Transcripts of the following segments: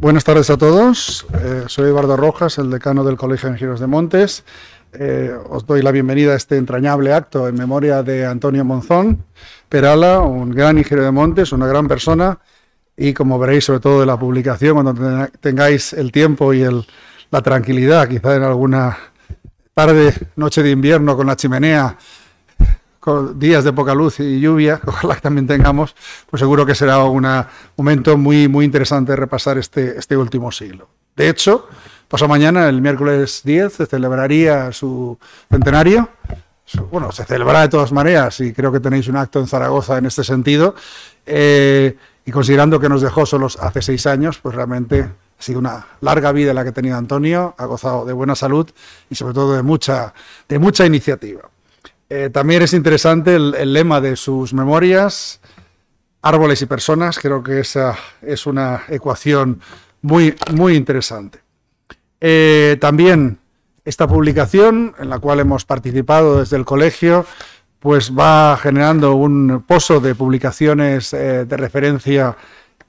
Buenas tardes a todos. Eh, soy Eduardo Rojas, el decano del Colegio de Ingenieros de Montes. Eh, os doy la bienvenida a este entrañable acto en memoria de Antonio Monzón Perala, un gran ingeniero de Montes, una gran persona. Y como veréis, sobre todo de la publicación, cuando tengáis el tiempo y la tranquilidad, quizá en alguna tarde, noche de invierno con la chimenea días de poca luz y lluvia, ojalá que también tengamos, pues seguro que será un momento muy, muy interesante repasar este, este último siglo. De hecho, pasado mañana, el miércoles 10, se celebraría su centenario. Bueno, se celebrará de todas maneras y creo que tenéis un acto en Zaragoza en este sentido. Eh, y considerando que nos dejó solos hace seis años, pues realmente ha sido una larga vida la que ha tenido Antonio, ha gozado de buena salud y sobre todo de mucha, de mucha iniciativa. Eh, también es interesante el, lema de sus memorias, árboles y personas. Creo que esa es una ecuación muy, muy interesante. Eh, también esta publicación, en la cual hemos participado desde el colegio, pues va generando un pozo de publicaciones eh, de referencia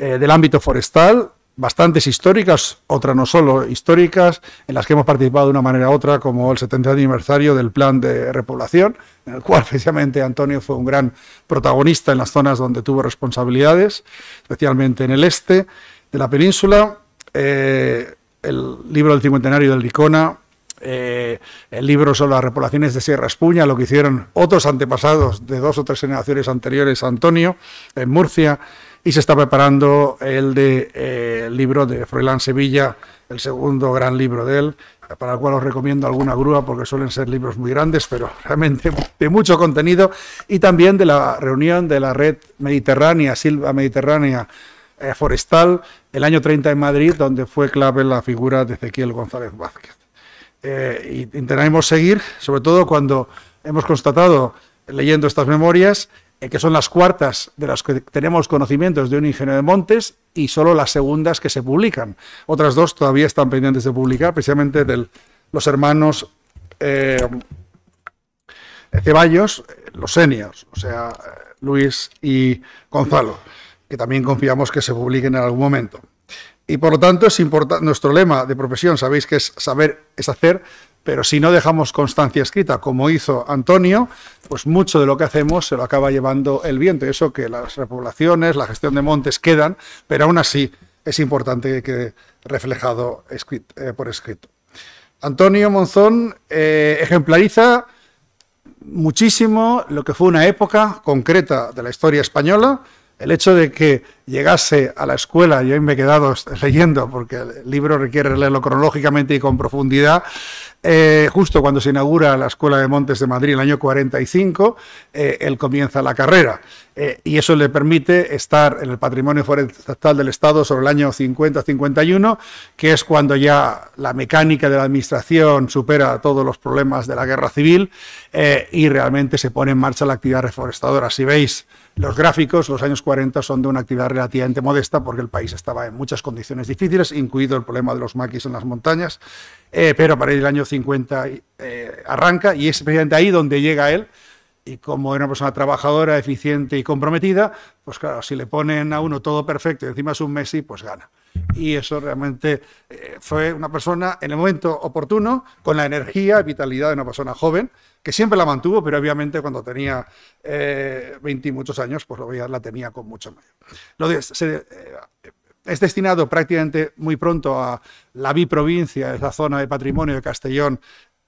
del ámbito forestal, bastantes históricas, otras no solo históricas, en las que hemos participado de una manera u otra, como el 70 aniversario del plan de repoblación, en el cual precisamente Antonio fue un gran protagonista en las zonas donde tuvo responsabilidades, especialmente en el este de la península, eh, el libro del cincuentenario del Licona, eh, el libro sobre las repoblaciones de Sierra Espuña, lo que hicieron otros antepasados de dos o tres generaciones anteriores a Antonio en Murcia, y se está preparando eh, el libro de Froilán Sevilla, el segundo gran libro de él, para el cual os recomiendo alguna grúa porque suelen ser libros muy grandes, pero realmente de mucho contenido, y también de la reunión de la red mediterránea, Silva Mediterránea eh, Forestal, el año 30 en Madrid, donde fue clave la figura de Ezequiel González Vázquez. Eh, intentaremos seguir, sobre todo cuando hemos constatado, leyendo estas memorias, eh, que son las cuartas de las que tenemos conocimientos de un ingeniero de montes y solo las segundas que se publican. Otras dos todavía están pendientes de publicar, precisamente de los hermanos eh, eh, Ceballos, los seniors, o sea, Luis y Gonzalo, que también confiamos que se publiquen en algún momento. Y por lo tanto, es importante, nuestro lema de profesión, sabéis que es saber es hacer, pero si no dejamos constancia escrita, como hizo Antonio, pues mucho de lo que hacemos se lo acaba llevando el viento. Y eso que las repoblaciones, la gestión de montes quedan, pero aún así es importante que reflejado eh, por escrito. Antonio Monzón eh, ejemplariza muchísimo lo que fue una época concreta de la historia española, el hecho de que llegase a la escuela, y hoy me he quedado leyendo, porque el libro requiere leerlo cronológicamente y con profundidad, eh, justo cuando se inaugura la Escuela de Montes de Madrid en el año 45, eh, él comienza la carrera. Eh, y eso le permite estar en el patrimonio forestal del Estado sobre el año 50-51, que es cuando ya la mecánica de la administración supera todos los problemas de la guerra civil y realmente se pone en marcha la actividad reforestadora. Si veis los gráficos, los años 40, son de una actividad relativamente modesta porque el país estaba en muchas condiciones difíciles, incluido el problema de los maquis en las montañas, eh, pero para el año 50 eh, arranca y es precisamente ahí donde llega él. Y como era una persona trabajadora, eficiente y comprometida, pues claro, si le ponen a uno todo perfecto y encima es un Messi, pues gana y eso realmente eh, fue una persona en el momento oportuno, con la energía y vitalidad de una persona joven, que siempre la mantuvo, pero obviamente cuando tenía 20 eh, y muchos años, pues la tenía con mucho mayor. Eh, es destinado prácticamente muy pronto a la biprovincia, esa zona de patrimonio de Castellón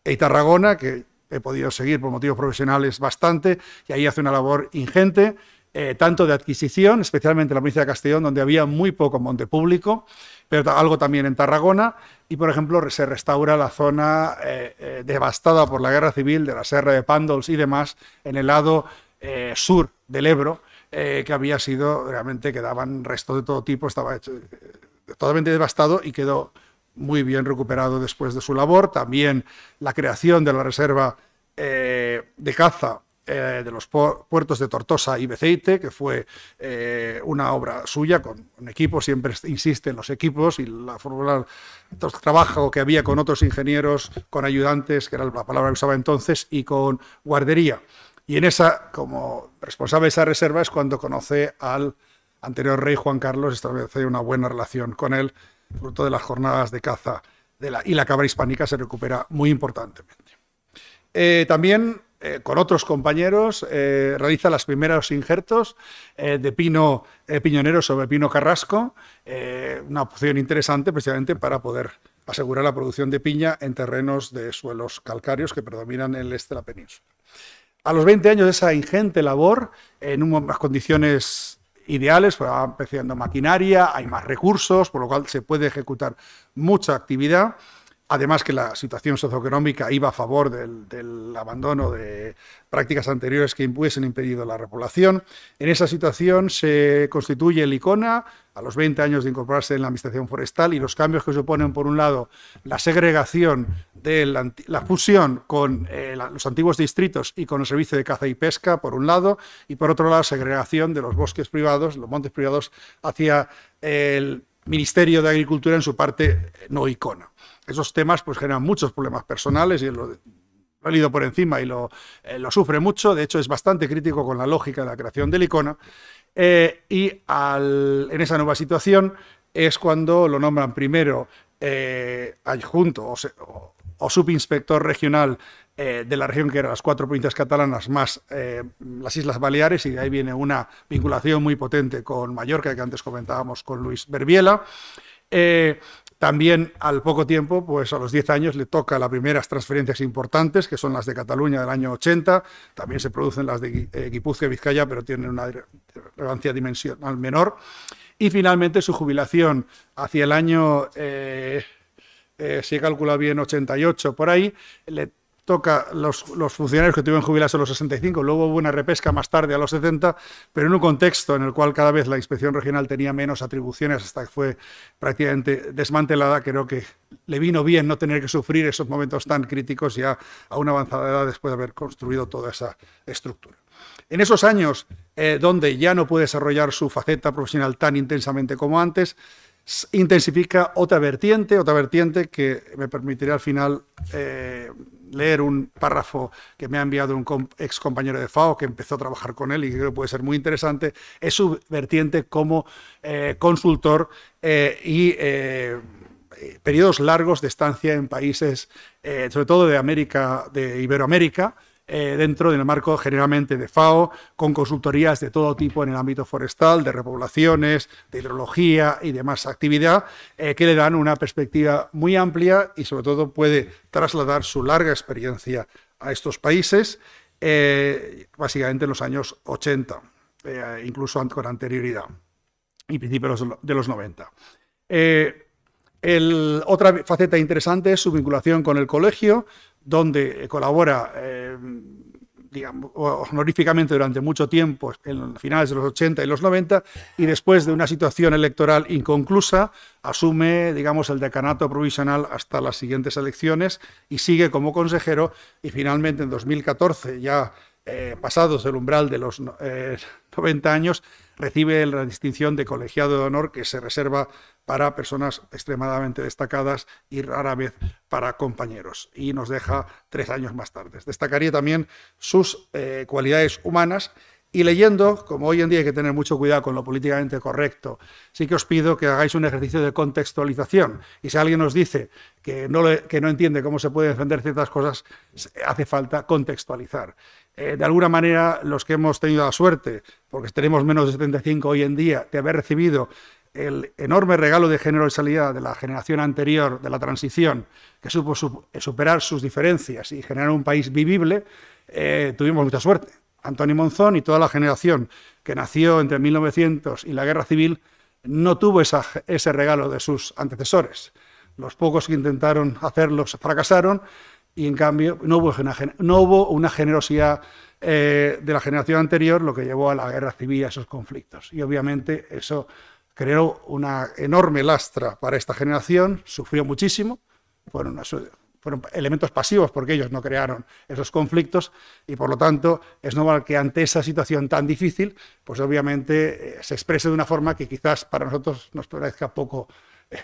y e Tarragona, que he podido seguir por motivos profesionales bastante, y ahí hace una labor ingente eh, tanto de adquisición, especialmente en la provincia de Castellón, donde había muy poco monte público, pero algo también en Tarragona, y por ejemplo se restaura la zona eh, eh, devastada por la guerra civil de la Serra de Pándols y demás, en el lado sur del Ebro, que había sido realmente, quedaban restos de todo tipo, estaba totalmente devastado y quedó muy bien recuperado después de su labor. También la creación de la reserva de caza eh, de los puertos de Tortosa y Beceite, que fue eh, una obra suya con un equipo, siempre insiste en los equipos y la fórmula trabajo que había con otros ingenieros, con ayudantes, que era la palabra que usaba entonces, y con guardería. Y en esa, como responsable de esa reserva, es cuando conoce al anterior rey Juan Carlos, establece una buena relación con él, fruto de las jornadas de caza de la, y la cabra hispánica se recupera muy importantemente. Eh, también eh, con otros compañeros, eh, realiza las primeros injertos eh, de pino piñonero sobre pino carrasco, una opción interesante precisamente para poder asegurar la producción de piña en terrenos de suelos calcáreos que predominan en el este de la península. A los 20 años de esa ingente labor, en unas condiciones ideales, pues va empezando maquinaria, hay más recursos, por lo cual se puede ejecutar mucha actividad. Además que la situación socioeconómica iba a favor del, abandono de prácticas anteriores que hubiesen impedido la repoblación. En esa situación se constituye el ICONA a los 20 años de incorporarse en la Administración Forestal y los cambios que suponen, por un lado, la segregación de la, fusión con eh, los antiguos distritos y con el servicio de caza y pesca, por un lado, y por otro lado, la segregación de los bosques privados, los montes privados, hacia el Ministerio de Agricultura en su parte no icona esos temas pues generan muchos problemas personales y lo, lo ha por encima y eh, lo, sufre mucho. De hecho, es bastante crítico con la lógica de la creación del icono. Eh, y en esa nueva situación es cuando lo nombran primero eh, adjunto o, subinspector regional de la región que eran las cuatro provincias catalanas más las Islas Baleares, y de ahí viene una vinculación muy potente con Mallorca, que antes comentábamos con Luis Berbiela. También al poco tiempo, pues a los 10 años, le toca las primeras transferencias importantes, que son las de Cataluña del año 80. También se producen las de eh, Guipúzcoa y Vizcaya, pero tienen una relevancia dimensional menor. Y finalmente su jubilación hacia el año, eh, eh, si he calculado bien, 88 por ahí, le toca los, funcionarios que tuvieron jubilados a los 65, luego hubo una repesca más tarde a los 70, pero en un contexto en el cual cada vez la inspección regional tenía menos atribuciones hasta que fue prácticamente desmantelada, creo que le vino bien no tener que sufrir esos momentos tan críticos ya a una avanzada edad después de haber construido toda esa estructura. En esos años eh, donde ya no puede desarrollar su faceta profesional tan intensamente como antes, intensifica otra vertiente, otra vertiente que me permitirá al final eh, leer un párrafo que me ha enviado un ex compañero de FAO que empezó a trabajar con él y creo que puede ser muy interesante, es su vertiente como eh, consultor eh, y eh, periodos largos de estancia en países, sobre todo de América, de Iberoamérica, eh, dentro del marco generalmente de FAO, con consultorías de todo tipo en el ámbito forestal, de repoblaciones, de hidrología y demás actividad, eh, que le dan una perspectiva muy amplia y sobre todo puede trasladar su larga experiencia a estos países, eh, básicamente en los años 80, incluso con anterioridad, y principios de los 90. otra faceta interesante es su vinculación con el colegio, donde colabora, eh, honoríficamente durante mucho tiempo, en finales de los 80 y los 90, y después de una situación electoral inconclusa, asume, digamos, el decanato provisional hasta las siguientes elecciones y sigue como consejero, y finalmente en 2014, ya eh, pasados el umbral de los 90 eh, años, recibe la distinción de colegiado de honor que se reserva para personas extremadamente destacadas y rara vez para compañeros. Y nos deja tres años más tarde. Destacaría también sus eh, cualidades humanas. Y leyendo, como hoy en día hay que tener mucho cuidado con lo políticamente correcto, sí que os pido que hagáis un ejercicio de contextualización. Y si alguien nos dice que no, que no entiende cómo se puede defender ciertas cosas, hace falta contextualizar. Eh, de alguna manera los que hemos tenido la suerte, porque tenemos menos de 75 hoy en día, de haber recibido el enorme regalo de generosidad de la generación anterior, de la transición, que supo eh, superar sus diferencias y generar un país vivible, eh, tuvimos mucha suerte. Antonio Monzón y toda la generación que nació entre 1900 y la Guerra Civil no tuvo ese regalo de sus antecesores. Los pocos que intentaron hacerlo fracasaron y en cambio no hubo una, generosidad eh, de la generación anterior, lo que llevó a la guerra civil, a esos conflictos. Y obviamente eso creó una enorme lastra para esta generación, sufrió muchísimo, fueron, elementos pasivos porque ellos no crearon esos conflictos y por lo tanto es normal que ante esa situación tan difícil, pues obviamente eh, se exprese de una forma que quizás para nosotros nos parezca poco... Eh,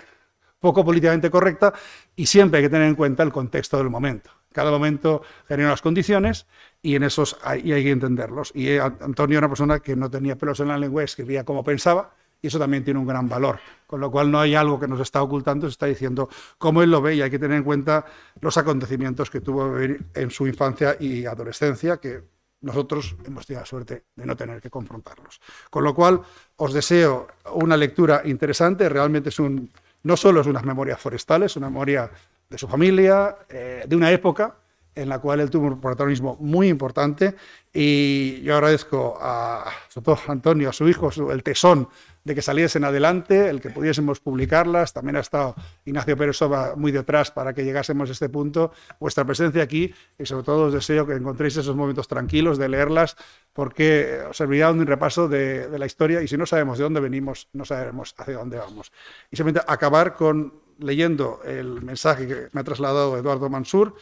poco políticamente correcta y siempre hay que tener en cuenta el contexto del momento. Cada momento genera unas condiciones y en esos hay, hay que entenderlos. Y eh, Antonio era una persona que no tenía pelos en la lengua, escribía como pensaba y eso también tiene un gran valor. Con lo cual no hay algo que nos está ocultando, se está diciendo cómo él lo ve y hay que tener en cuenta los acontecimientos que tuvo en su infancia y adolescencia, que nosotros hemos tenido la suerte de no tener que confrontarlos. Con lo cual os deseo una lectura interesante, realmente es un no solo es unas memorias forestales, una memoria de su familia, eh, de una época, en la cual él tuvo un protagonismo muy importante y yo agradezco a, todo Antonio, a su hijo, el tesón de que saliesen adelante, el que pudiésemos publicarlas. También ha estado Ignacio Pérez Soba muy detrás para que llegásemos a este punto. Vuestra presencia aquí y sobre todo os deseo que encontréis esos momentos tranquilos de leerlas porque os servirá un repaso de, la historia y si no sabemos de dónde venimos, no sabemos hacia dónde vamos. Y simplemente acabar con leyendo el mensaje que me ha trasladado Eduardo Mansur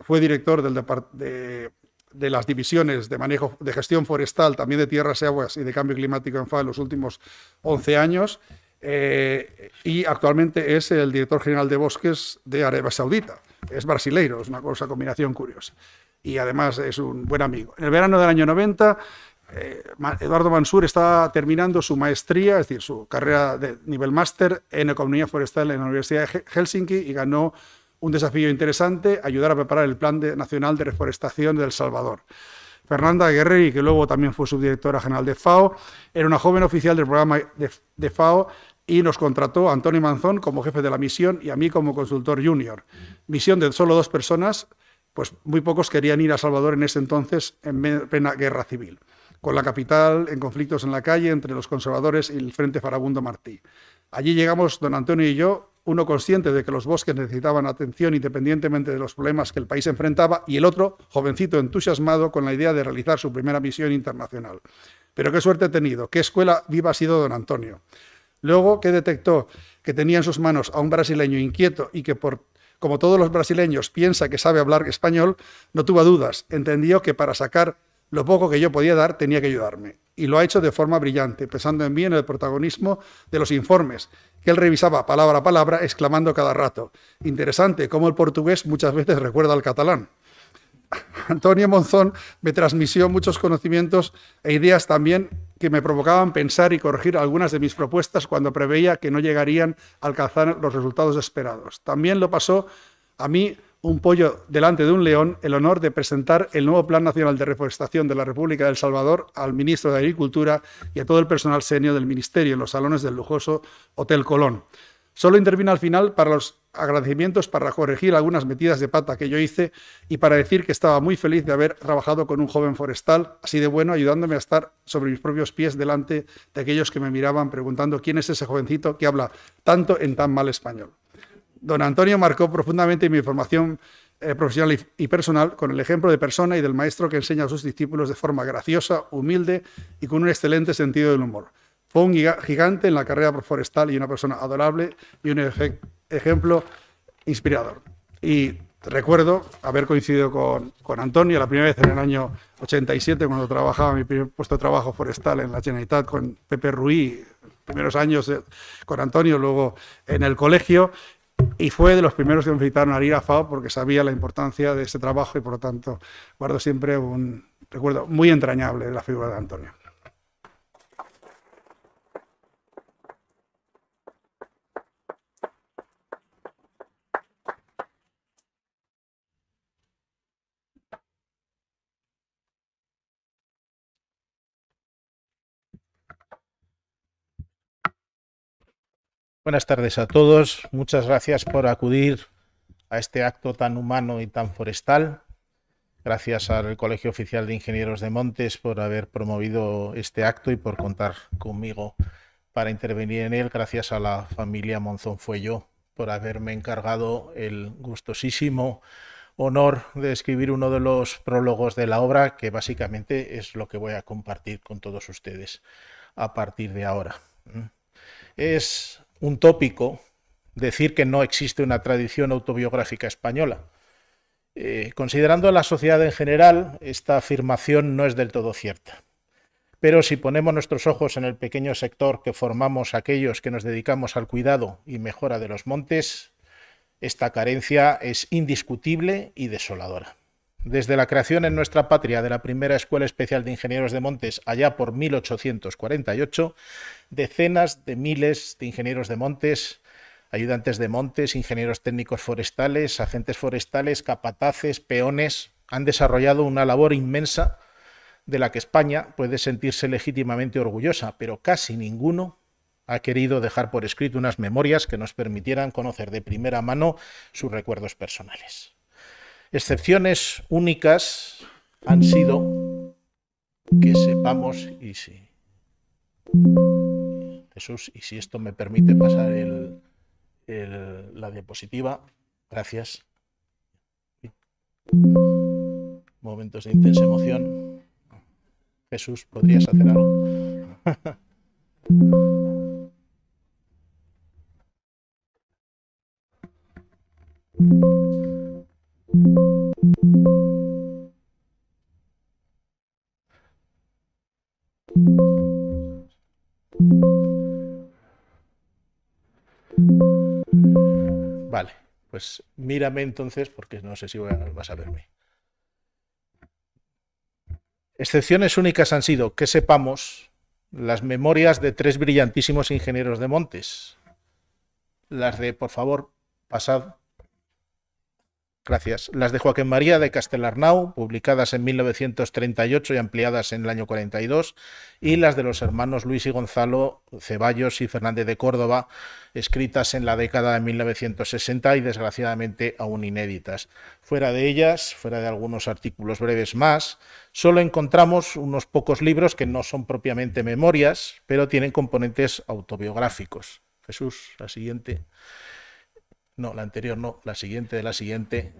fue director de, las divisiones de manejo de gestión forestal, también de tierras y aguas y de cambio climático en FAO en los últimos 11 años. Eh, y actualmente es el director general de bosques de Arabia Saudita. Es brasileiro, es una cosa, combinación curiosa. Y además es un buen amigo. En el verano del año 90 eh, Eduardo Mansur está terminando su maestría, es decir, su carrera de nivel máster en economía forestal en la Universidad de Helsinki y ganó un desafío interesante, ayudar a preparar el Plan Nacional de Reforestación de El Salvador. Fernanda Guerrero, que luego también fue subdirectora general de FAO, era una joven oficial del programa de, FAO y nos contrató a Antonio Manzón como jefe de la misión y a mí como consultor junior. Misión de solo dos personas, pues muy pocos querían ir a Salvador en ese entonces en plena guerra civil, con la capital en conflictos en la calle entre los conservadores y el Frente Farabundo Martí. Allí llegamos, don Antonio y yo, uno consciente de que los bosques necesitaban atención independientemente de los problemas que el país enfrentaba, y el otro, jovencito entusiasmado con la idea de realizar su primera misión internacional. Pero qué suerte he tenido, qué escuela viva ha sido don Antonio. Luego que detectó que tenía en sus manos a un brasileño inquieto y que como todos los brasileños piensa que sabe hablar español, no tuvo dudas, entendió que para sacar lo poco que yo podía dar tenía que ayudarme. Y lo ha hecho de forma brillante, pensando en mí en el protagonismo de los informes, que él revisaba palabra a palabra, exclamando cada rato. Interesante cómo el portugués muchas veces recuerda al catalán. Antonio Monzón me transmitió muchos conocimientos e ideas también que me provocaban pensar y corregir algunas de mis propuestas cuando preveía que no llegarían a alcanzar los resultados esperados. También lo pasó a mí un pollo delante de un león el honor de presentar el nuevo Plan Nacional de Reforestación de la República del El Salvador al ministro de Agricultura y a todo el personal senio del ministerio en los salones del lujoso Hotel Colón. Solo intervino al final para los agradecimientos, para corregir algunas metidas de pata que yo hice y para decir que estaba muy feliz de haber trabajado con un joven forestal así de bueno, ayudándome a estar sobre mis propios pies delante de aquellos que me miraban preguntando quién es ese jovencito que habla tanto en tan mal español. Don Antonio marcó profundamente mi formación eh, profesional y, personal con el ejemplo de persona y del maestro que enseña a sus discípulos de forma graciosa, humilde y con un excelente sentido del humor. Fue un gigante en la carrera forestal y una persona adorable y un ejemplo inspirador. Y recuerdo haber coincidido con, con, Antonio la primera vez en el año 87, cuando trabajaba mi primer puesto de trabajo forestal en la Generalitat con Pepe Ruiz, primeros años con Antonio, luego en el colegio, y fue de los primeros que me invitaron a ir a FAO porque sabía la importancia de ese trabajo y por lo tanto guardo siempre un recuerdo muy entrañable de la figura de Antonio. Buenas tardes a todos. Muchas gracias por acudir a este acto tan humano y tan forestal. Gracias al Colegio Oficial de Ingenieros de Montes por haber promovido este acto y por contar conmigo para intervenir en él. Gracias a la familia Monzón Fuello por haberme encargado el gustosísimo honor de escribir uno de los prólogos de la obra, que básicamente es lo que voy a compartir con todos ustedes a partir de ahora. Es un tópico decir que no existe una tradición autobiográfica española. Eh, considerando la sociedad en general, esta afirmación no es del todo cierta. Pero si ponemos nuestros ojos en el pequeño sector que formamos aquellos que nos dedicamos al cuidado y mejora de los montes, esta carencia es indiscutible y desoladora. Desde la creación en nuestra patria de la primera Escuela Especial de Ingenieros de Montes allá por 1848, decenas de miles de ingenieros de montes, ayudantes de montes, ingenieros técnicos forestales, agentes forestales, capataces, peones, han desarrollado una labor inmensa de la que España puede sentirse legítimamente orgullosa, pero casi ninguno ha querido dejar por escrito unas memorias que nos permitieran conocer de primera mano sus recuerdos personales. Excepciones únicas han sido que sepamos y sí. Jesús, y si esto me permite pasar la diapositiva, gracias. Momentos de intensa emoción. Jesús, ¿podrías hacer algo? pues mírame entonces porque no sé si vas a verme. Excepciones únicas han sido, que sepamos, las memorias de tres brillantísimos ingenieros de Montes. Las de, por favor, pasad Gracias. Las de Joaquín María de Castelarnau, publicadas en 1938 y ampliadas en el año 42, y las de los hermanos Luis y Gonzalo Ceballos y Fernández de Córdoba, escritas en la década de 1960 y desgraciadamente aún inéditas. Fuera de ellas, fuera de algunos artículos breves más, solo encontramos unos pocos libros que no son propiamente memorias, pero tienen componentes autobiográficos. Jesús, la siguiente no, la anterior no, la siguiente de la siguiente.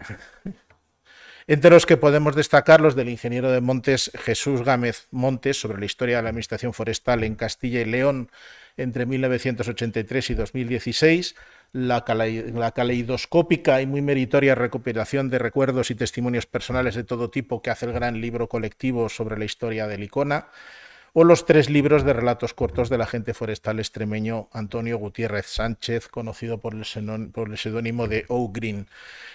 Entre los que podemos destacar los del ingeniero de Montes Jesús Gámez Montes sobre la historia de la Administración Forestal en Castilla y León entre 1983 y 2016, la, caleidoscópica y muy meritoria recopilación de recuerdos y testimonios personales de todo tipo que hace el gran libro colectivo sobre la historia de Icona, o los tres libros de relatos cortos del agente forestal extremeño Antonio Gutiérrez Sánchez, conocido por el seudónimo de O. Green.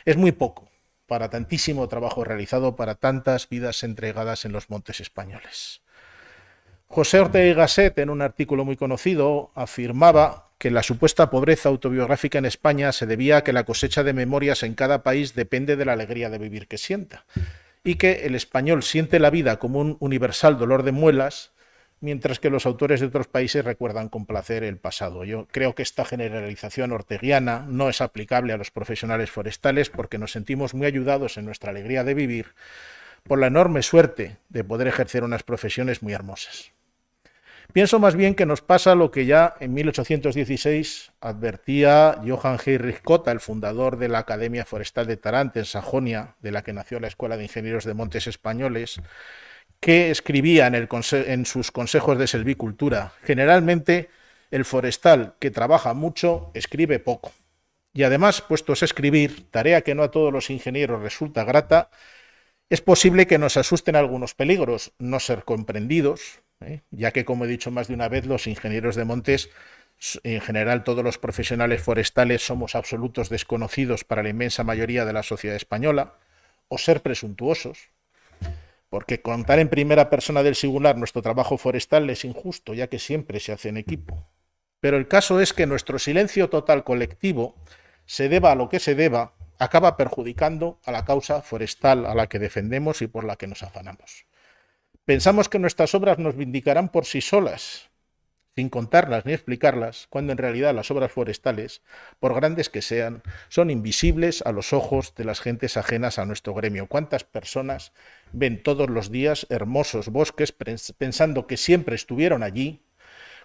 Es muy poco para tantísimo trabajo realizado, para tantas vidas entregadas en los montes españoles. José Ortega y Gasset, en un artículo muy conocido, afirmaba que la supuesta pobreza autobiográfica en España se debía a que la cosecha de memorias en cada país depende de la alegría de vivir que sienta, y que el español siente la vida como un universal dolor de muelas mientras que los autores de otros países recuerdan con placer el pasado. Yo creo que esta generalización orteguiana no es aplicable a los profesionales forestales porque nos sentimos muy ayudados en nuestra alegría de vivir por la enorme suerte de poder ejercer unas profesiones muy hermosas. Pienso más bien que nos pasa lo que ya en 1816 advertía Johann Heinrich Cotta, el fundador de la Academia Forestal de Tarante en Sajonia, de la que nació la Escuela de Ingenieros de Montes Españoles, que escribía en, el en sus consejos de selvicultura. Generalmente, el forestal que trabaja mucho escribe poco. Y además, puesto a escribir, tarea que no a todos los ingenieros resulta grata, es posible que nos asusten algunos peligros, no ser comprendidos, ¿eh? ya que, como he dicho más de una vez, los ingenieros de montes, en general todos los profesionales forestales, somos absolutos desconocidos para la inmensa mayoría de la sociedad española, o ser presuntuosos, porque contar en primera persona del singular nuestro trabajo forestal es injusto, ya que siempre se hace en equipo. Pero el caso es que nuestro silencio total colectivo, se deba a lo que se deba, acaba perjudicando a la causa forestal a la que defendemos y por la que nos afanamos. Pensamos que nuestras obras nos vindicarán por sí solas, sin contarlas ni explicarlas, cuando en realidad las obras forestales, por grandes que sean, son invisibles a los ojos de las gentes ajenas a nuestro gremio. ¿Cuántas personas ven todos los días hermosos bosques pensando que siempre estuvieron allí,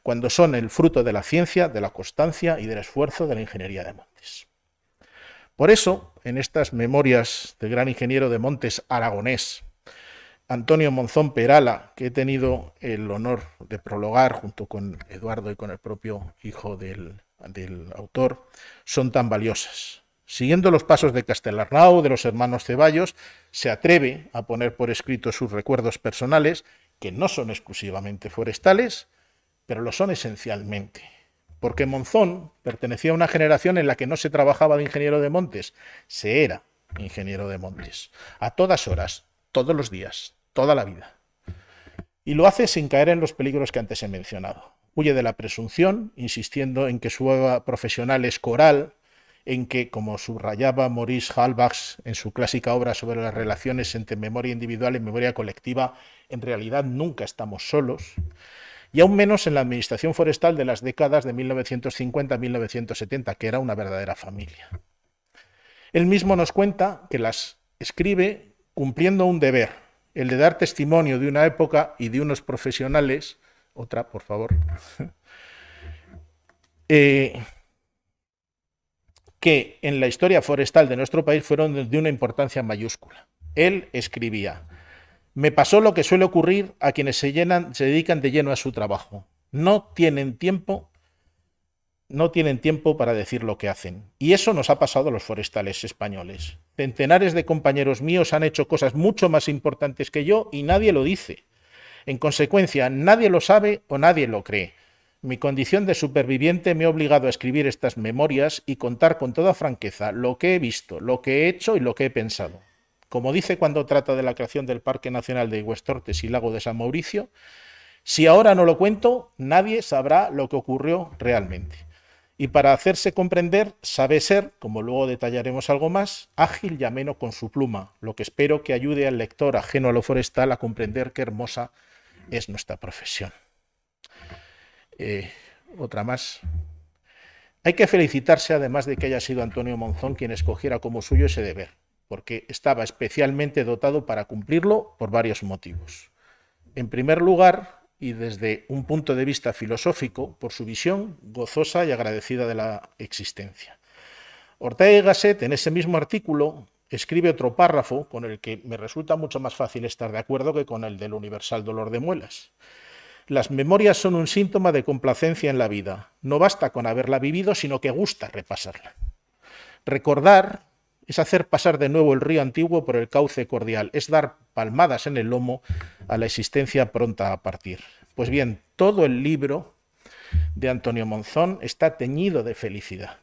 cuando son el fruto de la ciencia, de la constancia y del esfuerzo de la ingeniería de montes? Por eso, en estas memorias del gran ingeniero de montes aragonés, Antonio Monzón Perala, que he tenido el honor de prologar junto con Eduardo y con el propio hijo del, autor, son tan valiosas. Siguiendo los pasos de Castelarnau, de los hermanos Ceballos, se atreve a poner por escrito sus recuerdos personales, que no son exclusivamente forestales, pero lo son esencialmente. Porque Monzón pertenecía a una generación en la que no se trabajaba de ingeniero de montes, se era ingeniero de montes, a todas horas, todos los días, toda la vida. Y lo hace sin caer en los peligros que antes he mencionado. Huye de la presunción, insistiendo en que su obra profesional es coral, en que, como subrayaba Maurice Halbach en su clásica obra sobre las relaciones entre memoria individual y memoria colectiva, en realidad nunca estamos solos, y aún menos en la administración forestal de las décadas de 1950 1970, que era una verdadera familia. Él mismo nos cuenta que las escribe cumpliendo un deber, el de dar testimonio de una época y de unos profesionales, otra, por favor, eh, que en la historia forestal de nuestro país fueron de una importancia mayúscula. Él escribía, me pasó lo que suele ocurrir a quienes se, se dedican de lleno a su trabajo. No tienen tiempo no tienen tiempo para decir lo que hacen. Y eso nos ha pasado a los forestales españoles. Centenares de compañeros míos han hecho cosas mucho más importantes que yo y nadie lo dice. En consecuencia, nadie lo sabe o nadie lo cree. Mi condición de superviviente me ha obligado a escribir estas memorias y contar con toda franqueza lo que he visto, lo que he hecho y lo que he pensado. Como dice cuando trata de la creación del Parque Nacional de Huestortes y Lago de San Mauricio, si ahora no lo cuento, nadie sabrá lo que ocurrió realmente y para hacerse comprender sabe ser, como luego detallaremos algo más, ágil y ameno con su pluma, lo que espero que ayude al lector ajeno a lo forestal a comprender qué hermosa es nuestra profesión. Eh, otra más. Hay que felicitarse además de que haya sido Antonio Monzón quien escogiera como suyo ese deber, porque estaba especialmente dotado para cumplirlo por varios motivos. En primer lugar, y desde un punto de vista filosófico por su visión gozosa y agradecida de la existencia. Ortega y Gasset, en ese mismo artículo, escribe otro párrafo con el que me resulta mucho más fácil estar de acuerdo que con el del universal dolor de muelas. Las memorias son un síntoma de complacencia en la vida. No basta con haberla vivido, sino que gusta repasarla. Recordar es hacer pasar de nuevo el río antiguo por el cauce cordial, es dar palmadas en el lomo a la existencia pronta a partir. Pues bien, todo el libro de Antonio Monzón está teñido de felicidad.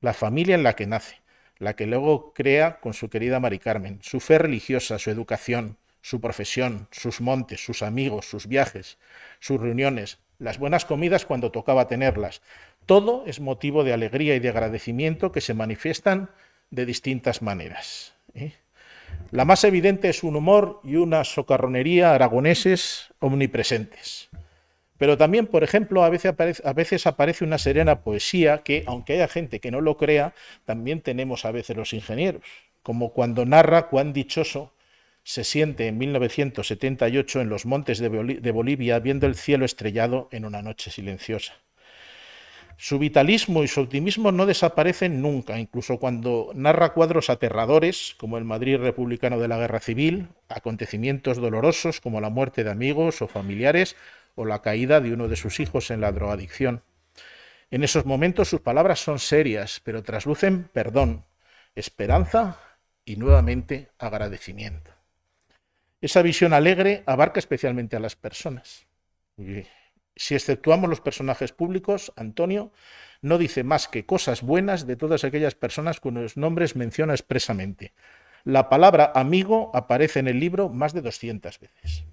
La familia en la que nace, la que luego crea con su querida Mari Carmen, su fe religiosa, su educación, su profesión, sus montes, sus amigos, sus viajes, sus reuniones, las buenas comidas cuando tocaba tenerlas. Todo es motivo de alegría y de agradecimiento que se manifiestan de distintas maneras. ¿eh? La más evidente es un humor y una socarronería aragoneses omnipresentes. Pero también, por ejemplo, a veces, aparece, a veces, aparece, una serena poesía que, aunque haya gente que no lo crea, también tenemos a veces los ingenieros, como cuando narra cuán dichoso se siente en 1978 en los montes de, Bolivia viendo el cielo estrellado en una noche silenciosa. Su vitalismo y su optimismo no desaparecen nunca, incluso cuando narra cuadros aterradores, como el Madrid republicano de la Guerra Civil, acontecimientos dolorosos como la muerte de amigos o familiares o la caída de uno de sus hijos en la drogadicción. En esos momentos sus palabras son serias, pero traslucen perdón, esperanza y nuevamente agradecimiento. Esa visión alegre abarca especialmente a las personas. Si exceptuamos los personajes públicos, Antonio no dice más que cosas buenas de todas aquellas personas cuyos nombres menciona expresamente. La palabra amigo aparece en el libro más de 200 veces.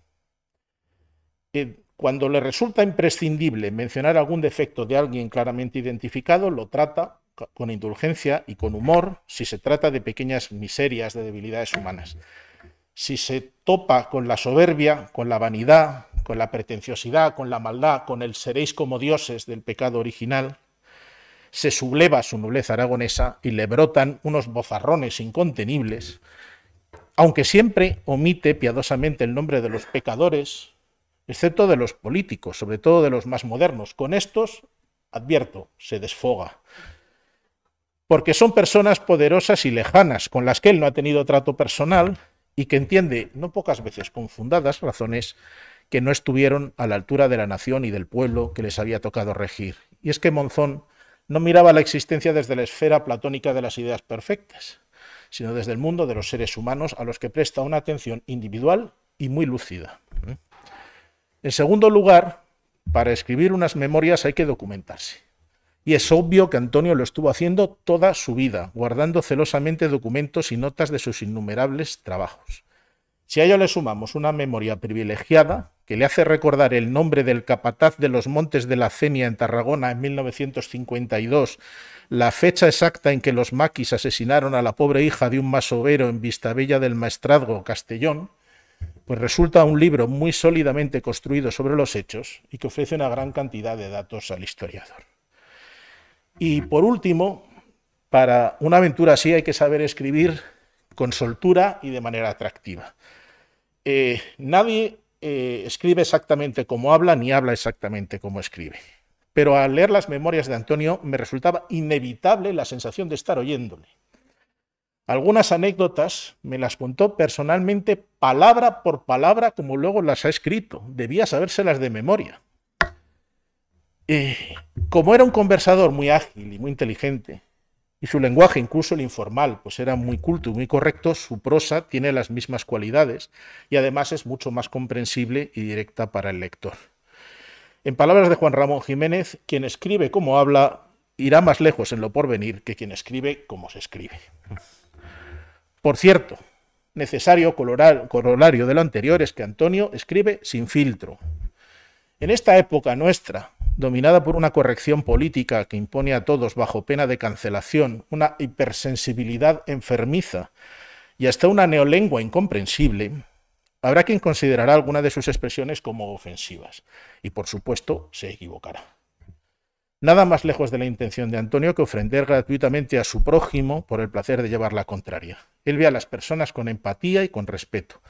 Eh, cuando le resulta imprescindible mencionar algún defecto de alguien claramente identificado, lo trata con indulgencia y con humor si se trata de pequeñas miserias, de debilidades humanas. Si se topa con la soberbia, con la vanidad, con la pretenciosidad, con la maldad, con el seréis como dioses del pecado original, se subleva su nobleza aragonesa y le brotan unos bozarrones incontenibles, aunque siempre omite piadosamente el nombre de los pecadores, excepto de los políticos, sobre todo de los más modernos. Con estos, advierto, se desfoga. Porque son personas poderosas y lejanas, con las que él no ha tenido trato personal y que entiende, no pocas veces confundadas, razones, que no estuvieron a la altura de la nación y del pueblo que les había tocado regir. Y es que Monzón no miraba la existencia desde la esfera platónica de las ideas perfectas, sino desde el mundo de los seres humanos a los que presta una atención individual y muy lúcida. En segundo lugar, para escribir unas memorias hay que documentarse. Y es obvio que Antonio lo estuvo haciendo toda su vida, guardando celosamente documentos y notas de sus innumerables trabajos. Si a ello le sumamos una memoria privilegiada que le hace recordar el nombre del capataz de los Montes de la Cenia en Tarragona en 1952, la fecha exacta en que los maquis asesinaron a la pobre hija de un masovero en Vistabella del Maestrazgo, Castellón, pues resulta un libro muy sólidamente construido sobre los hechos y que ofrece una gran cantidad de datos al historiador. Y por último, para una aventura así hay que saber escribir con soltura y de manera atractiva. Eh, nadie eh, escribe exactamente como habla ni habla exactamente como escribe. Pero al leer las memorias de Antonio me resultaba inevitable la sensación de estar oyéndole. Algunas anécdotas me las contó personalmente palabra por palabra como luego las ha escrito. Debía sabérselas de memoria. Eh, como era un conversador muy ágil y muy inteligente, y su lenguaje, incluso el informal, pues era muy culto y muy correcto, su prosa tiene las mismas cualidades y además es mucho más comprensible y directa para el lector. En palabras de Juan Ramón Jiménez, quien escribe como habla irá más lejos en lo porvenir que quien escribe como se escribe. Por cierto, necesario corolario de lo anterior es que Antonio escribe sin filtro, en esta época nuestra, dominada por una corrección política que impone a todos bajo pena de cancelación, una hipersensibilidad enfermiza y hasta una neolengua incomprensible, habrá quien considerará alguna de sus expresiones como ofensivas, y por supuesto se equivocará. Nada más lejos de la intención de Antonio que ofender gratuitamente a su prójimo por el placer de llevar la contraria. Él ve a las personas con empatía y con respeto,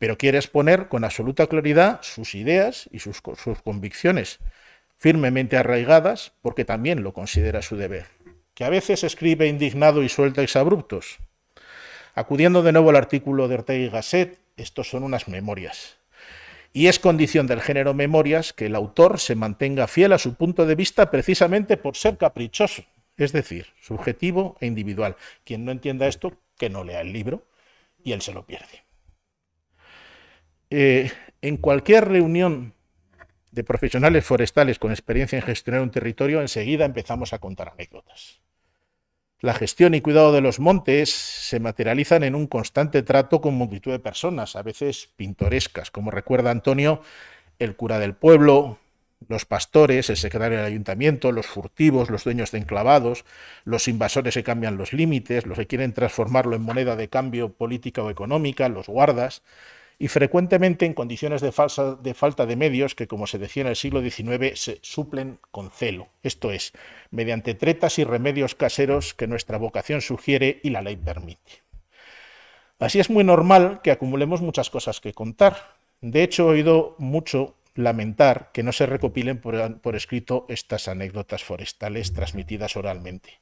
pero quiere exponer con absoluta claridad sus ideas y sus, convicciones, firmemente arraigadas porque también lo considera su deber, que a veces escribe indignado y suelta abruptos. Acudiendo de nuevo al artículo de Ortega y Gasset, estos son unas memorias. Y es condición del género memorias que el autor se mantenga fiel a su punto de vista precisamente por ser caprichoso, es decir, subjetivo e individual. Quien no entienda esto, que no lea el libro y él se lo pierde. Eh, en cualquier reunión de profesionales forestales con experiencia en gestionar un territorio, enseguida empezamos a contar anécdotas. La gestión y cuidado de los montes se materializan en un constante trato con multitud de personas, a veces pintorescas, como recuerda Antonio, el cura del pueblo, los pastores, el secretario del ayuntamiento, los furtivos, los dueños de enclavados, los invasores que cambian los límites, los que quieren transformarlo en moneda de cambio política o económica, los guardas y frecuentemente en condiciones de, falta de medios que, como se decía en el siglo XIX, se suplen con celo, esto es, mediante tretas y remedios caseros que nuestra vocación sugiere y la ley permite. Así es muy normal que acumulemos muchas cosas que contar. De hecho, he oído mucho lamentar que no se recopilen por escrito estas anécdotas forestales transmitidas oralmente.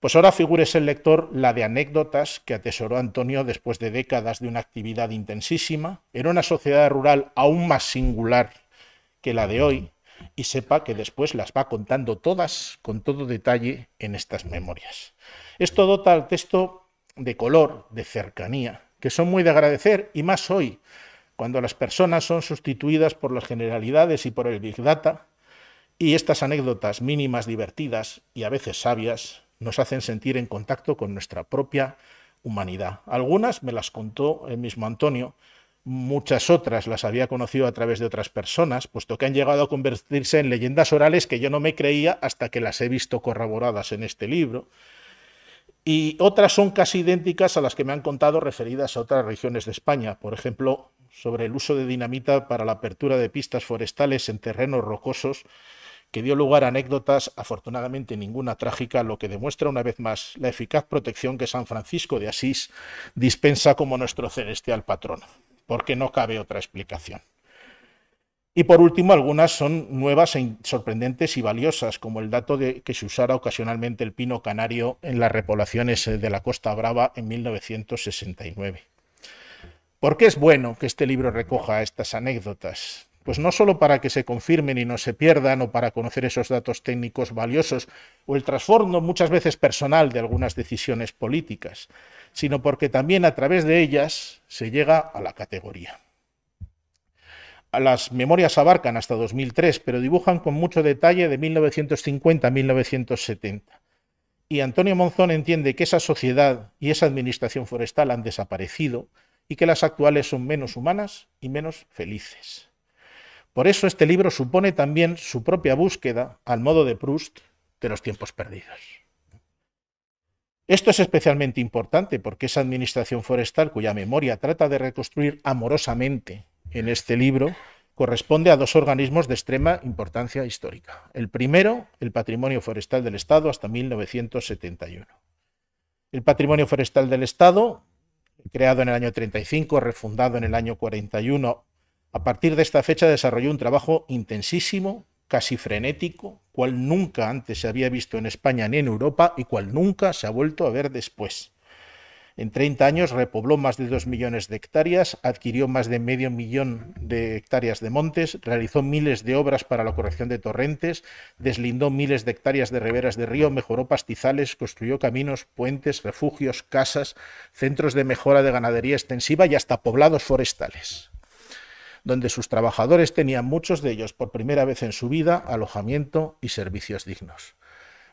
Pues ahora figúrese el lector la de anécdotas que atesoró Antonio después de décadas de una actividad intensísima en una sociedad rural aún más singular que la de hoy y sepa que después las va contando todas con todo detalle en estas memorias. Esto dota al texto de color, de cercanía, que son muy de agradecer y más hoy, cuando las personas son sustituidas por las generalidades y por el big data, y estas anécdotas mínimas, divertidas y a veces sabias nos hacen sentir en contacto con nuestra propia humanidad. Algunas me las contó el mismo Antonio, muchas otras las había conocido a través de otras personas, puesto que han llegado a convertirse en leyendas orales que yo no me creía hasta que las he visto corroboradas en este libro. Y otras son casi idénticas a las que me han contado referidas a otras regiones de España, por ejemplo, sobre el uso de dinamita para la apertura de pistas forestales en terrenos rocosos que dio lugar a anécdotas, afortunadamente ninguna trágica, lo que demuestra una vez más la eficaz protección que San Francisco de Asís dispensa como nuestro celestial patrón, porque no cabe otra explicación. Y por último, algunas son nuevas, e sorprendentes y valiosas, como el dato de que se usara ocasionalmente el pino canario en las repoblaciones eh, de la Costa Brava en 1969. ¿Por qué es bueno que este libro recoja estas anécdotas? pues no solo para que se confirmen y no se pierdan o para conocer esos datos técnicos valiosos o el trasfondo muchas veces personal de algunas decisiones políticas, sino porque también a través de ellas se llega a la categoría. Las memorias abarcan hasta 2003, pero dibujan con mucho detalle de 1950 a 1970. Y Antonio Monzón entiende que esa sociedad y esa administración forestal han desaparecido y que las actuales son menos humanas y menos felices. Por eso este libro supone también su propia búsqueda, al modo de Proust, de los tiempos perdidos. Esto es especialmente importante porque esa administración forestal, cuya memoria trata de reconstruir amorosamente en este libro, corresponde a dos organismos de extrema importancia histórica. El primero, el patrimonio forestal del Estado hasta 1971. El patrimonio forestal del Estado, creado en el año 35, refundado en el año 41 a partir de esta fecha desarrolló un trabajo intensísimo, casi frenético, cual nunca antes se había visto en España ni en Europa y cual nunca se ha vuelto a ver después. En 30 años repobló más de 2 millones de hectáreas, adquirió más de medio millón de hectáreas de montes, realizó miles de obras para la corrección de torrentes, deslindó miles de hectáreas de riberas de río, mejoró pastizales, construyó caminos, puentes, refugios, casas, centros de mejora de ganadería extensiva y hasta poblados forestales donde sus trabajadores tenían muchos de ellos por primera vez en su vida alojamiento y servicios dignos.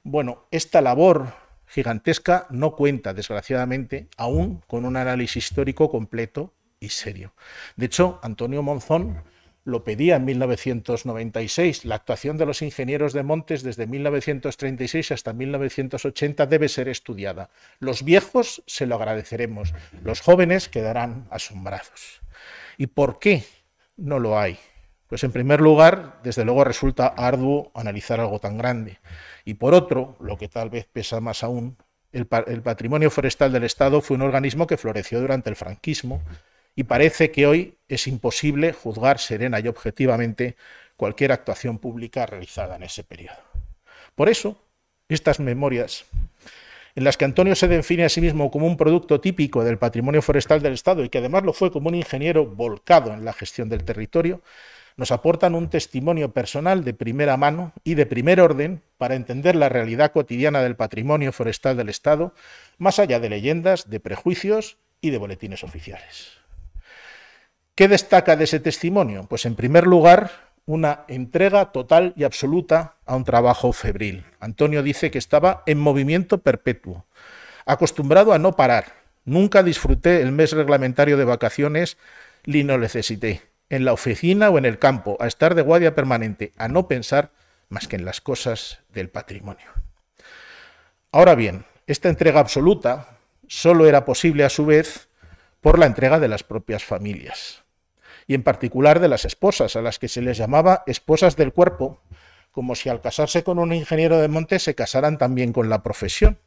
Bueno, esta labor gigantesca no cuenta, desgraciadamente, aún con un análisis histórico completo y serio. De hecho, Antonio Monzón lo pedía en 1996. La actuación de los ingenieros de Montes desde 1936 hasta 1980 debe ser estudiada. Los viejos se lo agradeceremos, los jóvenes quedarán asombrados. ¿Y por qué no lo hay. Pues en primer lugar, desde luego resulta arduo analizar algo tan grande. Y por otro, lo que tal vez pesa más aún, el, patrimonio forestal del Estado fue un organismo que floreció durante el franquismo y parece que hoy es imposible juzgar serena y objetivamente cualquier actuación pública realizada en ese periodo. Por eso, estas memorias en las que Antonio se define a sí mismo como un producto típico del patrimonio forestal del Estado y que además lo fue como un ingeniero volcado en la gestión del territorio, nos aportan un testimonio personal de primera mano y de primer orden para entender la realidad cotidiana del patrimonio forestal del Estado, más allá de leyendas, de prejuicios y de boletines oficiales. ¿Qué destaca de ese testimonio? Pues en primer lugar, una entrega total y absoluta a un trabajo febril. Antonio dice que estaba en movimiento perpetuo, acostumbrado a no parar. Nunca disfruté el mes reglamentario de vacaciones, ni lo necesité, en la oficina o en el campo, a estar de guardia permanente, a no pensar más que en las cosas del patrimonio. Ahora bien, esta entrega absoluta solo era posible a su vez por la entrega de las propias familias y en particular de las esposas, a las que se les llamaba esposas del cuerpo, como si al casarse con un ingeniero de montes se casaran también con la profesión.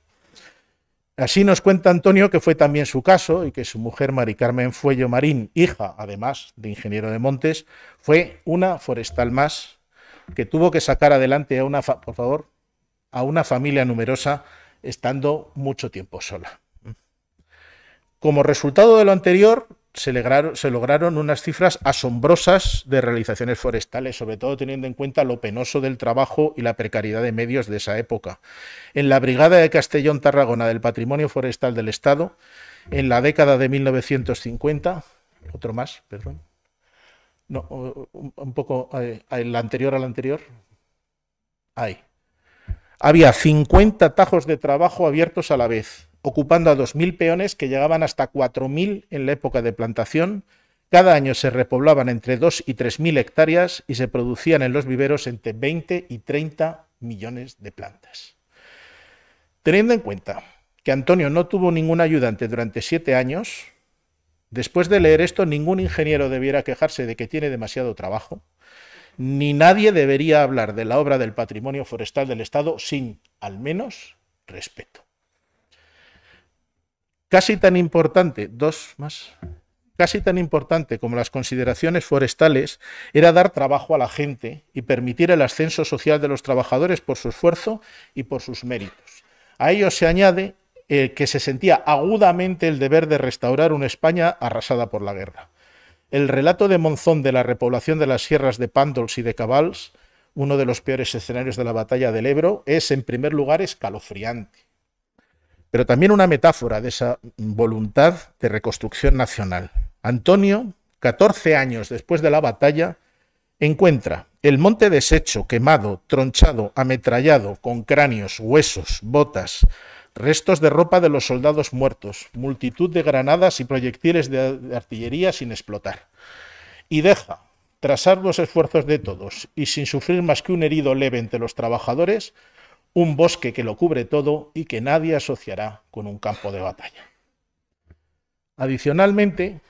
Así nos cuenta Antonio que fue también su caso y que su mujer Mari Carmen Fuello Marín, hija además de ingeniero de montes, fue una forestal más que tuvo que sacar adelante a una, por favor, a una familia numerosa estando mucho tiempo sola. Como resultado de lo anterior, se lograron, unas cifras asombrosas de realizaciones forestales, sobre todo teniendo en cuenta lo penoso del trabajo y la precariedad de medios de esa época. En la Brigada de Castellón Tarragona del Patrimonio Forestal del Estado, en la década de 1950, otro más, perdón, no, un poco eh, anterior al anterior, ahí, había 50 tajos de trabajo abiertos a la vez ocupando a 2.000 peones que llegaban hasta 4.000 en la época de plantación. Cada año se repoblaban entre 2 y 3.000 hectáreas y se producían en los viveros entre 20 y 30 millones de plantas. Teniendo en cuenta que Antonio no tuvo ningún ayudante durante siete años, después de leer esto ningún ingeniero debiera quejarse de que tiene demasiado trabajo, ni nadie debería hablar de la obra del patrimonio forestal del Estado sin, al menos, respeto. Casi tan importante, dos más, casi tan importante como las consideraciones forestales era dar trabajo a la gente y permitir el ascenso social de los trabajadores por su esfuerzo y por sus méritos. A ello se añade eh, que se sentía agudamente el deber de restaurar una España arrasada por la guerra. El relato de Monzón de la repoblación de las sierras de Pándols y de Cabals, uno de los peores escenarios de la batalla del Ebro, es en primer lugar escalofriante pero también una metáfora de esa voluntad de reconstrucción nacional. Antonio, 14 años después de la batalla, encuentra el monte deshecho, quemado, tronchado, ametrallado, con cráneos, huesos, botas, restos de ropa de los soldados muertos, multitud de granadas y proyectiles de artillería sin explotar. Y deja, tras los esfuerzos de todos y sin sufrir más que un herido leve entre los trabajadores, un bosque que lo cubre todo y que nadie asociará con un campo de batalla. Adicionalmente,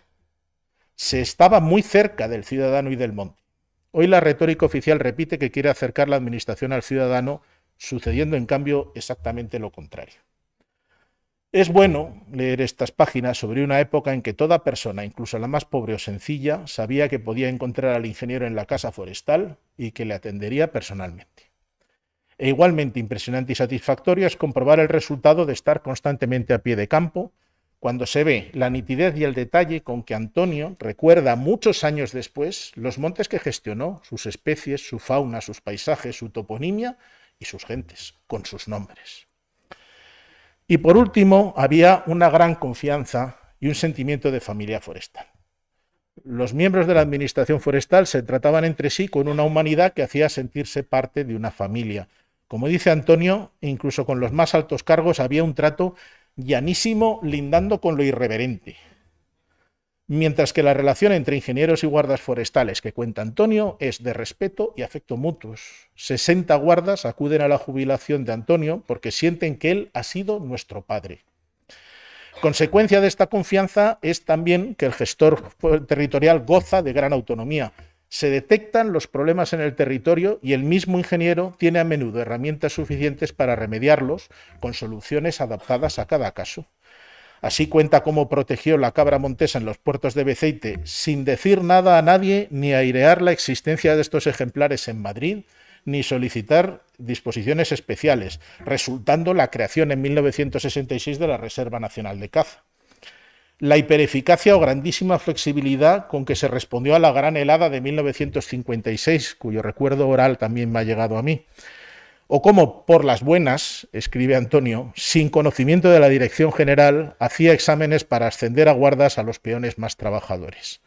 se estaba muy cerca del ciudadano y del monte. Hoy la retórica oficial repite que quiere acercar la administración al ciudadano, sucediendo en cambio exactamente lo contrario. Es bueno leer estas páginas sobre una época en que toda persona, incluso la más pobre o sencilla, sabía que podía encontrar al ingeniero en la casa forestal y que le atendería personalmente. E igualmente impresionante y satisfactorio es comprobar el resultado de estar constantemente a pie de campo, cuando se ve la nitidez y el detalle con que Antonio recuerda muchos años después los montes que gestionó, sus especies, su fauna, sus paisajes, su toponimia y sus gentes, con sus nombres. Y por último, había una gran confianza y un sentimiento de familia forestal. Los miembros de la Administración Forestal se trataban entre sí con una humanidad que hacía sentirse parte de una familia, como dice Antonio, incluso con los más altos cargos había un trato llanísimo lindando con lo irreverente. Mientras que la relación entre ingenieros y guardas forestales que cuenta Antonio es de respeto y afecto mutuos. 60 guardas acuden a la jubilación de Antonio porque sienten que él ha sido nuestro padre. Consecuencia de esta confianza es también que el gestor territorial goza de gran autonomía, se detectan los problemas en el territorio y el mismo ingeniero tiene a menudo herramientas suficientes para remediarlos con soluciones adaptadas a cada caso. Así cuenta cómo protegió la cabra montesa en los puertos de Beceite sin decir nada a nadie ni airear la existencia de estos ejemplares en Madrid ni solicitar disposiciones especiales, resultando la creación en 1966 de la Reserva Nacional de Caza la hipereficacia o grandísima flexibilidad con que se respondió a la gran helada de 1956, cuyo recuerdo oral también me ha llegado a mí. O cómo, por las buenas, escribe Antonio, sin conocimiento de la dirección general, hacía exámenes para ascender a guardas a los peones más trabajadores.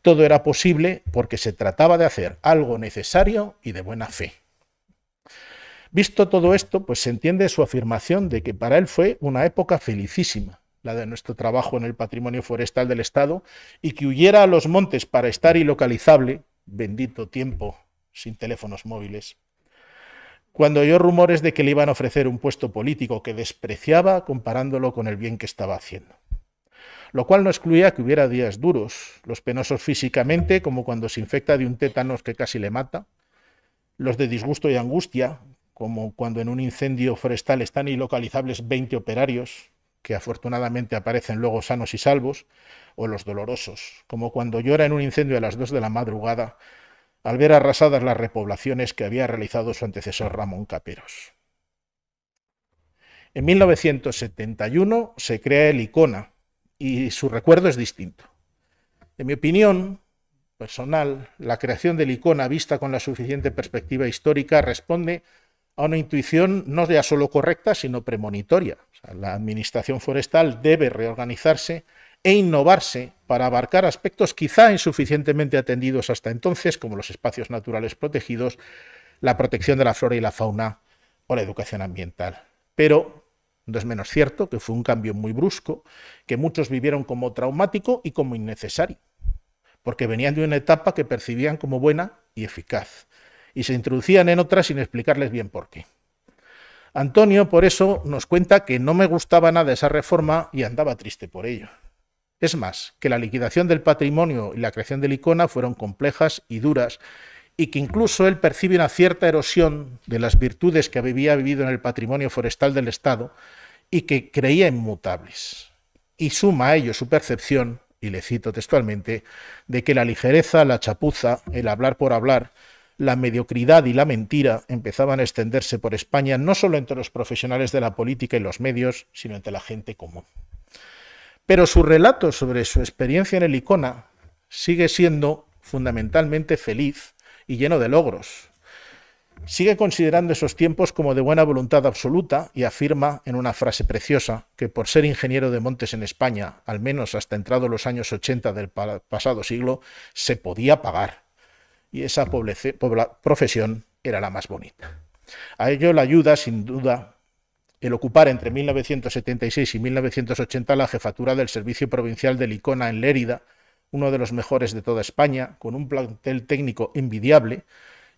Todo era posible porque se trataba de hacer algo necesario y de buena fe. Visto todo esto, pues se entiende su afirmación de que para él fue una época felicísima, la de nuestro trabajo en el patrimonio forestal del Estado, y que huyera a los montes para estar ilocalizable, bendito tiempo sin teléfonos móviles, cuando oyó rumores de que le iban a ofrecer un puesto político que despreciaba comparándolo con el bien que estaba haciendo. Lo cual no excluía que hubiera días duros, los penosos físicamente, como cuando se infecta de un tétanos que casi le mata, los de disgusto y angustia, como cuando en un incendio forestal están ilocalizables 20 operarios, que afortunadamente aparecen luego sanos y salvos, o los dolorosos, como cuando llora en un incendio a las dos de la madrugada al ver arrasadas las repoblaciones que había realizado su antecesor Ramón Caperos. En 1971 se crea el Icona y su recuerdo es distinto. En mi opinión personal, la creación del Icona vista con la suficiente perspectiva histórica responde a una intuición no sea solo correcta, sino premonitoria. la administración forestal debe reorganizarse e innovarse para abarcar aspectos quizá insuficientemente atendidos hasta entonces, como los espacios naturales protegidos, la protección de la flora y la fauna o la educación ambiental. Pero no es menos cierto que fue un cambio muy brusco, que muchos vivieron como traumático y como innecesario, porque venían de una etapa que percibían como buena y eficaz y se introducían en otras sin explicarles bien por qué. Antonio, por eso, nos cuenta que no me gustaba nada esa reforma y andaba triste por ello. Es más, que la liquidación del patrimonio y la creación del icona fueron complejas y duras, y que incluso él percibe una cierta erosión de las virtudes que había vivido en el patrimonio forestal del Estado y que creía inmutables. Y suma a ello su percepción, y le cito textualmente, de que la ligereza, la chapuza, el hablar por hablar, la mediocridad y la mentira empezaban a extenderse por España, no solo entre los profesionales de la política y los medios, sino entre la gente común. Pero su relato sobre su experiencia en el Icona sigue siendo fundamentalmente feliz y lleno de logros. Sigue considerando esos tiempos como de buena voluntad absoluta y afirma en una frase preciosa que por ser ingeniero de montes en España, al menos hasta entrado los años 80 del pasado siglo, se podía pagar y esa profesión era la más bonita. A ello la ayuda, sin duda, el ocupar entre 1976 y 1980 la jefatura del Servicio Provincial de Licona en Lérida, uno de los mejores de toda España, con un plantel técnico envidiable,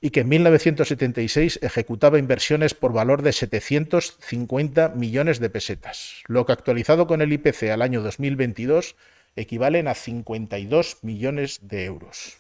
y que en 1976 ejecutaba inversiones por valor de 750 millones de pesetas, lo que actualizado con el IPC al año 2022 equivalen a 52 millones de euros.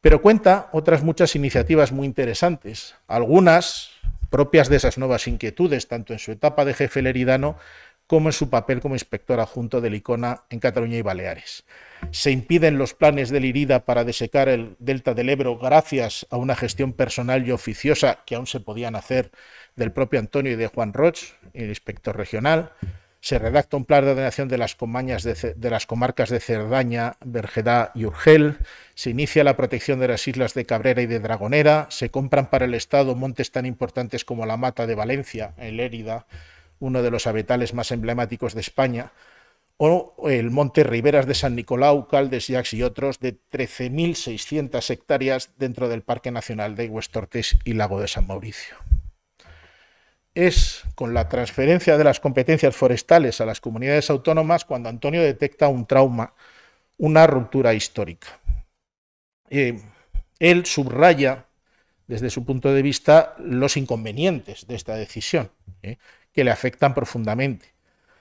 Pero cuenta otras muchas iniciativas muy interesantes, algunas propias de esas nuevas inquietudes, tanto en su etapa de jefe leridano como en su papel como inspector adjunto del ICONA en Cataluña y Baleares. Se impiden los planes del IRIDA para desecar el delta del Ebro gracias a una gestión personal y oficiosa que aún se podían hacer del propio Antonio y de Juan Roch, el inspector regional se redacta un plan de ordenación de las, de las, comarcas de Cerdaña, Vergedá y Urgel, se inicia la protección de las islas de Cabrera y de Dragonera, se compran para el Estado montes tan importantes como la Mata de Valencia, el Érida, uno de los abetales más emblemáticos de España, o el monte Riberas de San Nicolau, Caldes, Yax y otros, de 13.600 hectáreas dentro del Parque Nacional de Huestortes y Lago de San Mauricio es con la transferencia de las competencias forestales a las comunidades autónomas cuando Antonio detecta un trauma, una ruptura histórica. Eh, él subraya desde su punto de vista los inconvenientes de esta decisión, eh, que le afectan profundamente.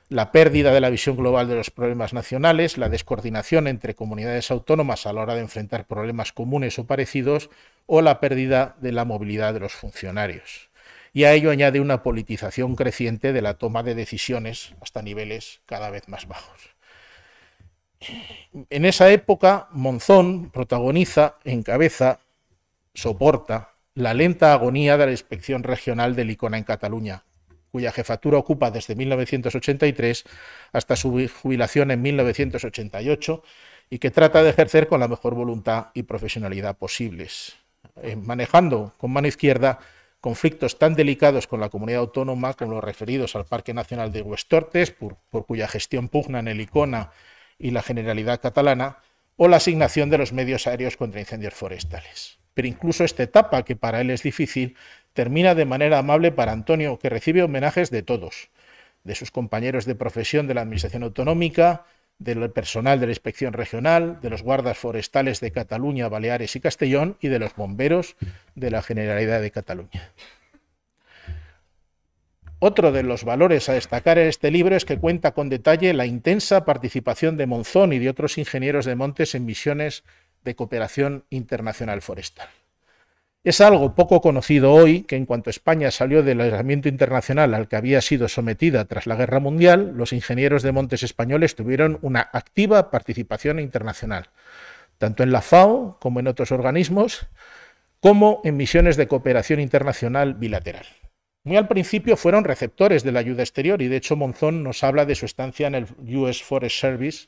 La pérdida de la visión global de los problemas nacionales, la descoordinación entre comunidades autónomas a la hora de enfrentar problemas comunes o parecidos, o la pérdida de la movilidad de los funcionarios y a ello añade una politización creciente de la toma de decisiones hasta niveles cada vez más bajos. En esa época, Monzón protagoniza, encabeza, soporta la lenta agonía de la inspección regional del Icona en Cataluña, cuya jefatura ocupa desde 1983 hasta su jubilación en 1988 y que trata de ejercer con la mejor voluntad y profesionalidad posibles, eh, manejando con mano izquierda conflictos tan delicados con la comunidad autónoma como los referidos al Parque Nacional de Huestortes, por, cuya gestión pugnan el ICONA y la Generalidad Catalana, o la asignación de los medios aéreos contra incendios forestales. Pero incluso esta etapa, que para él es difícil, termina de manera amable para Antonio, que recibe homenajes de todos, de sus compañeros de profesión de la Administración Autonómica, del personal de la Inspección Regional, de los guardas forestales de Cataluña, Baleares y Castellón y de los bomberos de la Generalidad de Cataluña. Otro de los valores a destacar en este libro es que cuenta con detalle la intensa participación de Monzón y de otros ingenieros de montes en misiones de cooperación internacional forestal. Es algo poco conocido hoy que en cuanto España salió del aislamiento internacional al que había sido sometida tras la Guerra Mundial, los ingenieros de montes españoles tuvieron una activa participación internacional, tanto en la FAO como en otros organismos, como en misiones de cooperación internacional bilateral. Muy al principio fueron receptores de la ayuda exterior y de hecho Monzón nos habla de su estancia en el US Forest Service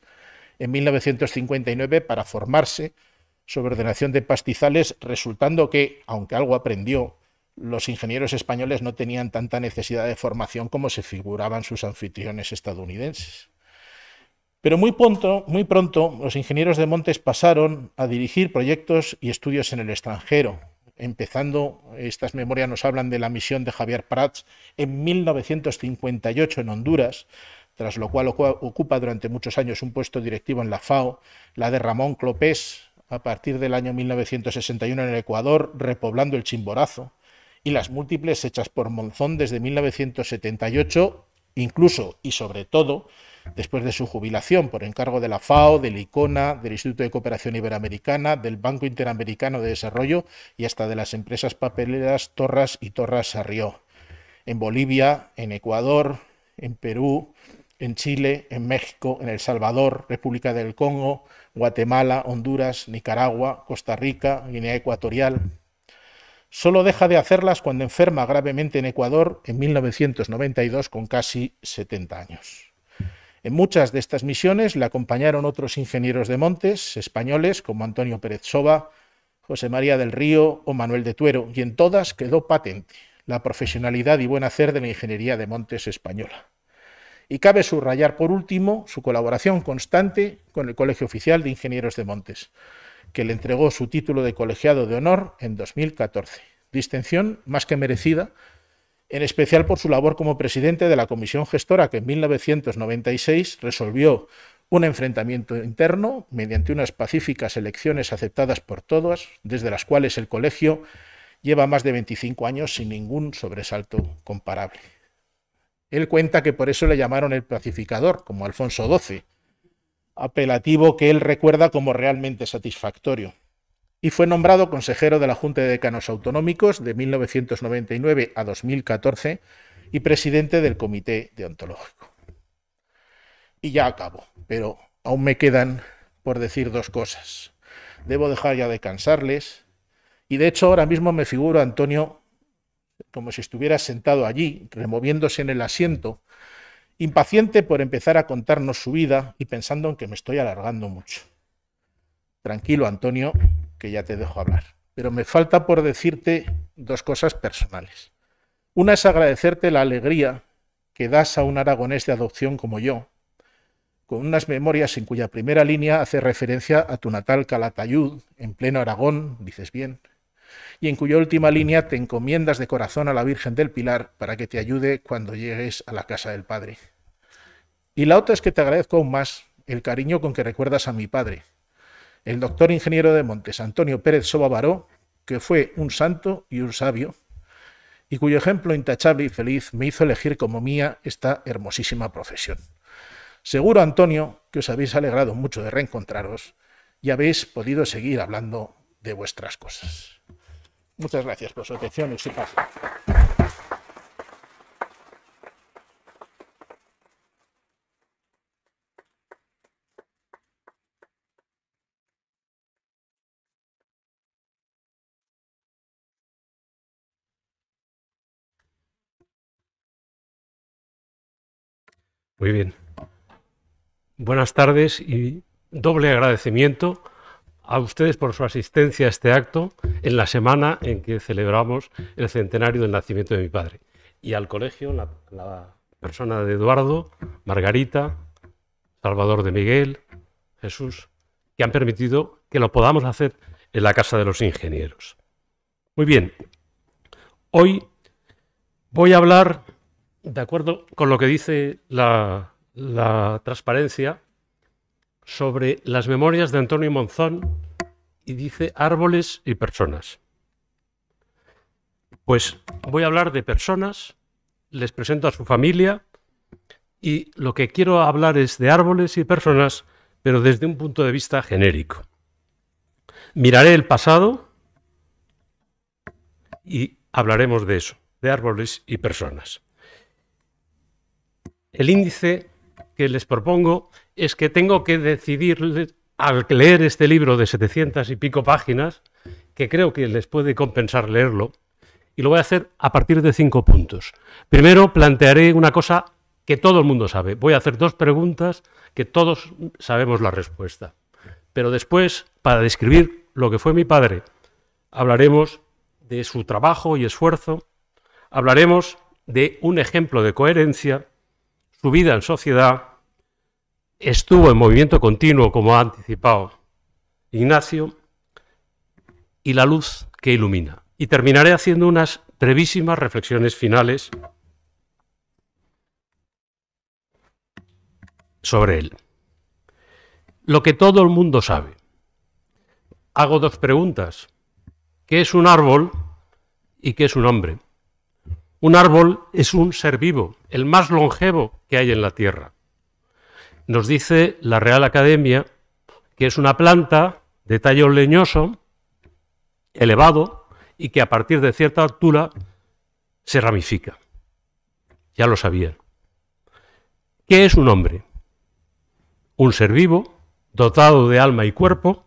en 1959 para formarse sobre ordenación de pastizales, resultando que, aunque algo aprendió, los ingenieros españoles no tenían tanta necesidad de formación como se figuraban sus anfitriones estadounidenses. Pero muy pronto, muy pronto los ingenieros de Montes pasaron a dirigir proyectos y estudios en el extranjero, empezando, estas memorias nos hablan de la misión de Javier Prats en 1958 en Honduras, tras lo cual ocupa durante muchos años un puesto directivo en la FAO, la de Ramón Clopés a partir del año 1961 en el Ecuador, repoblando el Chimborazo, y las múltiples hechas por Monzón desde 1978, incluso y sobre todo después de su jubilación por encargo de la FAO, del ICONA, del Instituto de Cooperación Iberoamericana, del Banco Interamericano de Desarrollo y hasta de las empresas papeleras Torras y Torras Arrió En Bolivia, en Ecuador, en Perú, en Chile, en México, en El Salvador, República del Congo, Guatemala, Honduras, Nicaragua, Costa Rica, Guinea Ecuatorial. Solo deja de hacerlas cuando enferma gravemente en Ecuador en 1992 con casi 70 años. En muchas de estas misiones le acompañaron otros ingenieros de montes españoles como Antonio Pérez Soba, José María del Río o Manuel de Tuero, y en todas quedó patente la profesionalidad y buen hacer de la ingeniería de montes española. Y cabe subrayar, por último, su colaboración constante con el Colegio Oficial de Ingenieros de Montes, que le entregó su título de colegiado de honor en 2014, distinción más que merecida, en especial por su labor como presidente de la comisión gestora que en 1996 resolvió un enfrentamiento interno mediante unas pacíficas elecciones aceptadas por todas, desde las cuales el colegio lleva más de 25 años sin ningún sobresalto comparable. Él cuenta que por eso le llamaron el pacificador, como Alfonso XII, apelativo que él recuerda como realmente satisfactorio. Y fue nombrado consejero de la Junta de Decanos Autonómicos de 1999 a 2014 y presidente del Comité Deontológico. Y ya acabo, pero aún me quedan por decir dos cosas. Debo dejar ya de cansarles. Y de hecho ahora mismo me figuro, Antonio, como si estuviera sentado allí, removiéndose en el asiento, impaciente por empezar a contarnos su vida y pensando en que me estoy alargando mucho. Tranquilo, Antonio, que ya te dejo hablar. Pero me falta por decirte dos cosas personales. Una es agradecerte la alegría que das a un aragonés de adopción como yo, con unas memorias en cuya primera línea hace referencia a tu natal Calatayud, en pleno Aragón, dices bien, y en cuya última línea te encomiendas de corazón a la Virgen del Pilar para que te ayude cuando llegues a la casa del Padre. Y la otra es que te agradezco aún más el cariño con que recuerdas a mi padre, el doctor ingeniero de Montes, Antonio Pérez Sobavaró, que fue un santo y un sabio, y cuyo ejemplo intachable y feliz me hizo elegir como mía esta hermosísima profesión. Seguro, Antonio, que os habéis alegrado mucho de reencontraros y habéis podido seguir hablando de vuestras cosas. Muchas gracias por su atención y su paso. Muy bien. Buenas tardes y doble agradecimiento a ustedes por su asistencia a este acto en la semana en que celebramos el centenario del nacimiento de mi padre. Y al colegio, la, persona de Eduardo, Margarita, Salvador de Miguel, Jesús, que han permitido que lo podamos hacer en la Casa de los Ingenieros. Muy bien, hoy voy a hablar, de acuerdo con lo que dice la transparencia, sobre las memorias de Antonio Monzón y dice árboles y personas. Pues voy a hablar de personas, les presento a su familia y lo que quiero hablar es de árboles y personas, pero desde un punto de vista genérico. Miraré el pasado y hablaremos de eso, de árboles y personas. El índice que les propongo es que tengo que decidir al leer este libro de 700 y pico páginas, que creo que les puede compensar leerlo, y lo voy a hacer a partir de cinco puntos. Primero, plantearé una cosa que todo el mundo sabe. Voy a hacer dos preguntas que todos sabemos la respuesta. Pero después, para describir lo que fue mi padre, hablaremos de su trabajo y esfuerzo, hablaremos de un ejemplo de coherencia, su vida en sociedad, estuvo en movimiento continuo, como ha anticipado Ignacio, y la luz que ilumina. Y terminaré haciendo unas brevísimas reflexiones finales sobre él. Lo que todo el mundo sabe. Hago dos preguntas. ¿Qué es un árbol y qué es un hombre? Un árbol es un ser vivo, el más longevo que hay en la Tierra nos dice la Real Academia que es una planta de tallo leñoso, elevado, y que a partir de cierta altura se ramifica. Ya lo sabía. ¿Qué es un hombre? Un ser vivo, dotado de alma y cuerpo,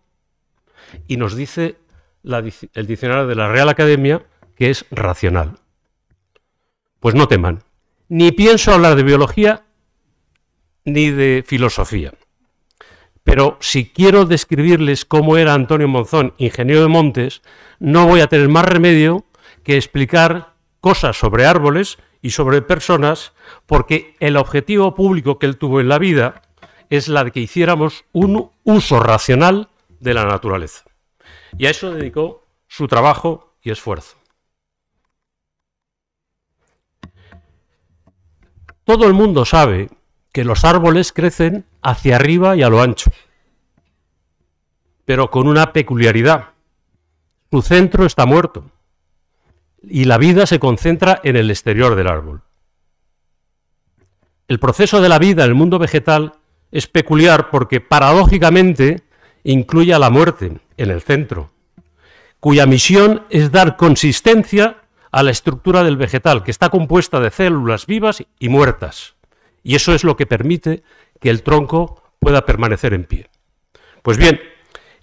y nos dice el diccionario de la Real Academia que es racional. Pues no teman, ni pienso hablar de biología ni de filosofía. Pero si quiero describirles cómo era Antonio Monzón, ingeniero de montes, no voy a tener más remedio que explicar cosas sobre árboles y sobre personas, porque el objetivo público que él tuvo en la vida es la de que hiciéramos un uso racional de la naturaleza. Y a eso dedicó su trabajo y esfuerzo. Todo el mundo sabe que los árboles crecen hacia arriba y a lo ancho, pero con una peculiaridad. Su centro está muerto y la vida se concentra en el exterior del árbol. El proceso de la vida en el mundo vegetal es peculiar porque paradójicamente incluye a la muerte en el centro, cuya misión es dar consistencia a la estructura del vegetal, que está compuesta de células vivas y muertas y eso es lo que permite que el tronco pueda permanecer en pie. Pues bien,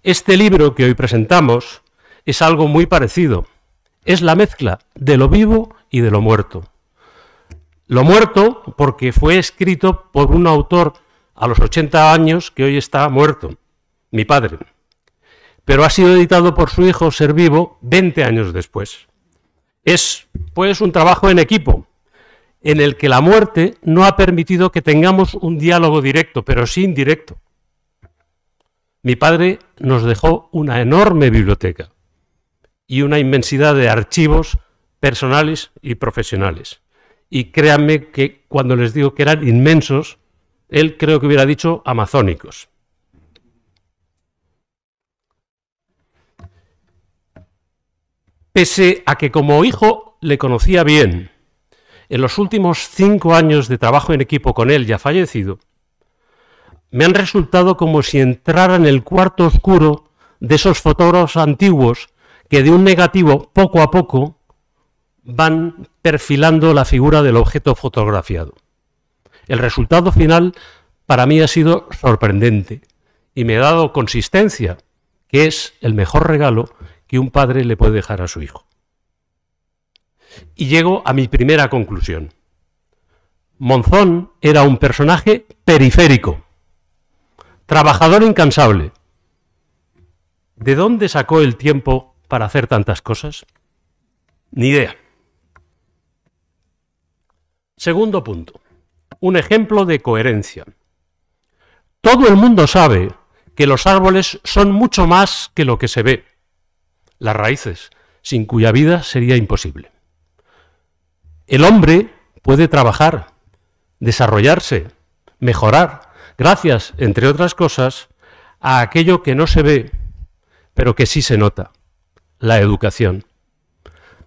este libro que hoy presentamos es algo muy parecido. Es la mezcla de lo vivo y de lo muerto. Lo muerto porque fue escrito por un autor a los 80 años que hoy está muerto, mi padre. Pero ha sido editado por su hijo Ser Vivo 20 años después. Es, pues, un trabajo en equipo, en el que la muerte no ha permitido que tengamos un diálogo directo, pero sí indirecto. Mi padre nos dejó una enorme biblioteca y una inmensidad de archivos personales y profesionales. Y créanme que cuando les digo que eran inmensos, él creo que hubiera dicho amazónicos. Pese a que como hijo le conocía bien, en los últimos cinco años de trabajo en equipo con él, ya fallecido, me han resultado como si entrara en el cuarto oscuro de esos fotógrafos antiguos que de un negativo poco a poco van perfilando la figura del objeto fotografiado. El resultado final para mí ha sido sorprendente y me ha dado consistencia, que es el mejor regalo que un padre le puede dejar a su hijo y llego a mi primera conclusión. Monzón era un personaje periférico, trabajador incansable. ¿De dónde sacó el tiempo para hacer tantas cosas? Ni idea. Segundo punto, un ejemplo de coherencia. Todo el mundo sabe que los árboles son mucho más que lo que se ve, las raíces, sin cuya vida sería imposible. El hombre puede trabajar, desarrollarse, mejorar, gracias, entre otras cosas, a aquello que no se ve, pero que sí se nota, la educación.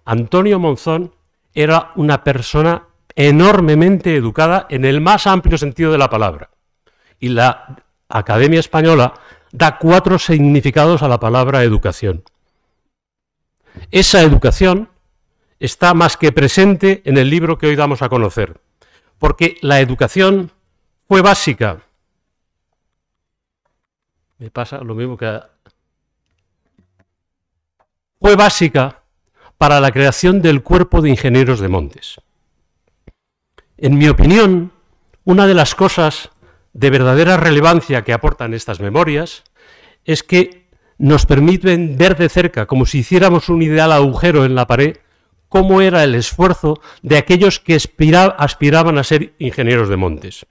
Antonio Monzón era una persona enormemente educada en el más amplio sentido de la palabra. Y la Academia Española da cuatro significados a la palabra educación. Esa educación está más que presente en el libro que hoy damos a conocer, porque la educación fue básica. Me pasa lo mismo que... Fue básica para la creación del cuerpo de ingenieros de montes. En mi opinión, una de las cosas de verdadera relevancia que aportan estas memorias es que nos permiten ver de cerca, como si hiciéramos un ideal agujero en la pared, cómo era el esfuerzo de aquellos que aspiraban a ser ingenieros de montes.